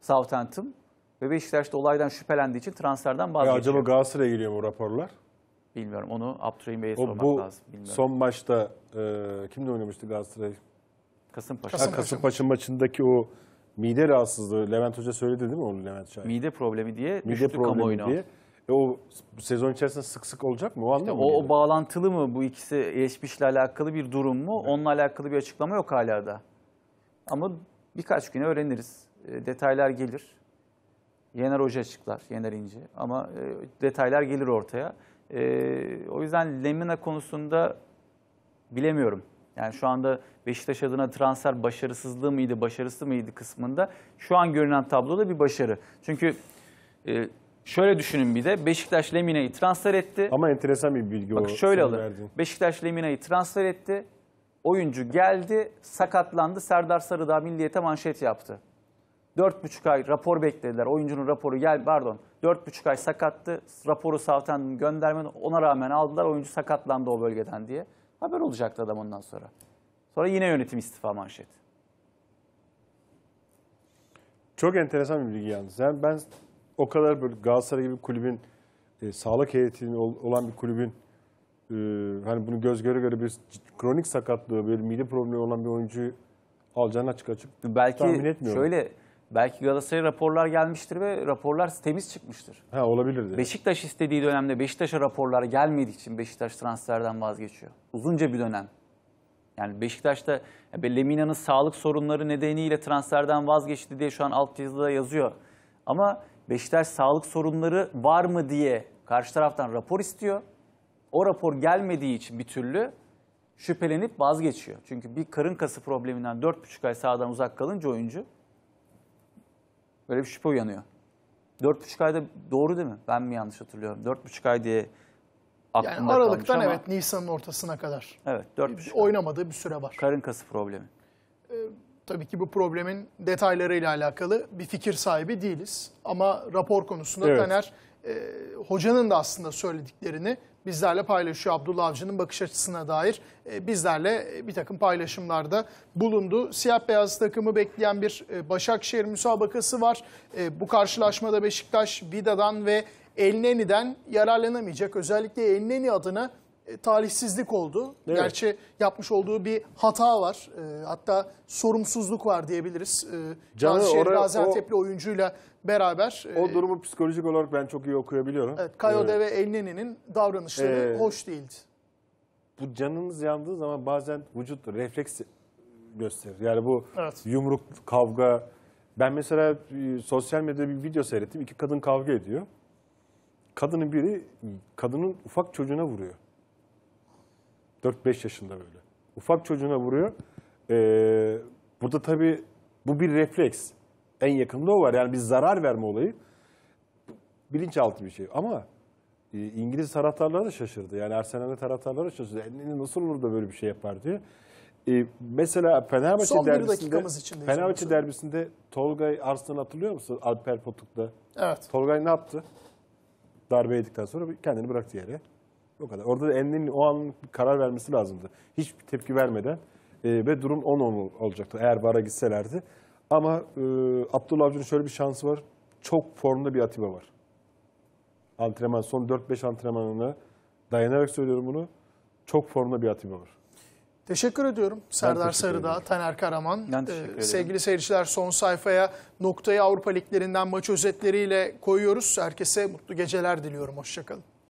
Southampton. Ve Beşiktaş da olaydan şüphelendiği için transferden bazı. E acaba Galatasaray'a geliyor mu raporlar? Bilmiyorum. Onu Abdurrahim Bey'e sormak bu lazım. Bilmiyorum. Son maçta e, kimle oynamıştı Galatasaray? Kasımpaşa. Kasımpaşa. Ha, Kasımpaşa maçındaki o Mide rahatsızlığı Levent Hoca söyledi değil mi onu Levent Şahin? Mide problemi diye Mide düştü problemi kamuoyuna. diye. E o sezon içerisinde sık sık olacak mı? O işte o, o bağlantılı mı? Bu ikisi iletişmişle alakalı bir durum mu? Evet. Onunla alakalı bir açıklama yok hala da. Ama birkaç güne öğreniriz. E, detaylar gelir. Yener Hoca açıklar, Yener İnci. Ama e, detaylar gelir ortaya. E, o yüzden Lemina konusunda bilemiyorum. Yani şu anda Beşiktaş adına transfer başarısızlığı mıydı, başarısı mıydı kısmında şu an görünen tabloda bir başarı. Çünkü e, şöyle düşünün bir de Beşiktaş Lemina'yı transfer etti. Ama enteresan bir bilgi Bak, o. şöyle alın. Beşiktaş Lemina'yı transfer etti. Oyuncu geldi, sakatlandı. Serdar Sarıdağ milliyete manşet yaptı. 4,5 ay rapor beklediler. Oyuncunun raporu gel pardon 4,5 ay sakattı. Raporu Southampton göndermen Ona rağmen aldılar. Oyuncu sakatlandı o bölgeden diye. Haber olacaktı adam ondan sonra. Sonra yine yönetim istifa manşet. Çok enteresan bir bilgi yalnız. Yani ben o kadar böyle Galatasaray gibi kulübün e, sağlık heyetinin olan bir kulübün e, hani bunu göz göre göre bir kronik sakatlığı, bir mide problemi olan bir oyuncuyu alacağını açık açık Belki tahmin etmiyorum. Belki şöyle Belki Galatasaray'a raporlar gelmiştir ve raporlar temiz çıkmıştır. Ha olabilir. Beşiktaş istediği dönemde Beşiktaş'a raporlar gelmediği için Beşiktaş transferden vazgeçiyor. Uzunca bir dönem. Yani Beşiktaş'ta yani Lemina'nın sağlık sorunları nedeniyle transferden vazgeçti diye şu an alt yazıda yazıyor. Ama Beşiktaş sağlık sorunları var mı diye karşı taraftan rapor istiyor. O rapor gelmediği için bir türlü şüphelenip vazgeçiyor. Çünkü bir karın kası probleminden 4,5 ay sahadan uzak kalınca oyuncu Böyle bir şüphe uyanıyor. buçuk ayda doğru değil mi? Ben mi yanlış hatırlıyorum? Dört buçuk ay diye aklımda yani Aralıktan ama, evet Nisan'ın ortasına kadar. Evet dört buçuk. Oynamadığı bir süre var. Karın kası problemi. Ee, tabii ki bu problemin detaylarıyla alakalı bir fikir sahibi değiliz. Ama rapor konusunda evet. Taner e, hocanın da aslında söylediklerini bizlerle paylaşıyor. Abdullah Avcı'nın bakış açısına dair e, bizlerle e, bir takım paylaşımlarda bulundu. Siyah beyaz takımı bekleyen bir e, Başakşehir müsabakası var. Bu karşılaşmada Beşiktaş Vida'dan ve Elneni'den yararlanamayacak. Özellikle Elneni adına talihsizlik oldu. Evet. Gerçi yapmış olduğu bir hata var. hatta sorumsuzluk var diyebiliriz. E, Canı Gaziantep'li oyuncuyla beraber... O e, durumu psikolojik olarak ben çok iyi okuyabiliyorum. Evet, Kayode evet. ve El davranışları ee, hoş değildi. Bu canınız yandığı zaman bazen vücut refleks gösterir. Yani bu evet. yumruk, kavga... Ben mesela e, sosyal medyada bir video seyrettim. İki kadın kavga ediyor. Kadının biri kadının ufak çocuğuna vuruyor. 4-5 yaşında böyle. Ufak çocuğuna vuruyor. Ee, burada tabii bu bir refleks. En yakında o var. Yani bir zarar verme olayı bilinçaltı bir şey. Ama e, İngiliz taraftarları da şaşırdı. Yani Arsenal'ın taraftarları şaşırdı. E, nasıl olur da böyle bir şey yapar diye. E, mesela Fenerbahçe Son derbisinde, Fenerbahçe derbisinde Tolgay Arslan hatırlıyor musun? Alper Potuk'ta. Evet. Tolgay ne yaptı? Darbe yedikten sonra kendini bıraktı yere. O kadar. Orada da Enlin'in o an karar vermesi lazımdı. Hiçbir tepki vermeden e, ve durum 10-10 olacaktı eğer VAR'a gitselerdi. Ama e, Abdullah Avcı'nın şöyle bir şansı var. Çok formda bir Atiba var. Antrenman, son 4-5 antrenmanını dayanarak söylüyorum bunu. Çok formda bir Atiba var. Teşekkür ediyorum Serdar teşekkür Sarıdağ, ederim. Taner Karaman. Ben ee, teşekkür ee, sevgili seyirciler son sayfaya noktayı Avrupa Liglerinden maç özetleriyle koyuyoruz. Herkese mutlu geceler diliyorum. Hoşçakalın.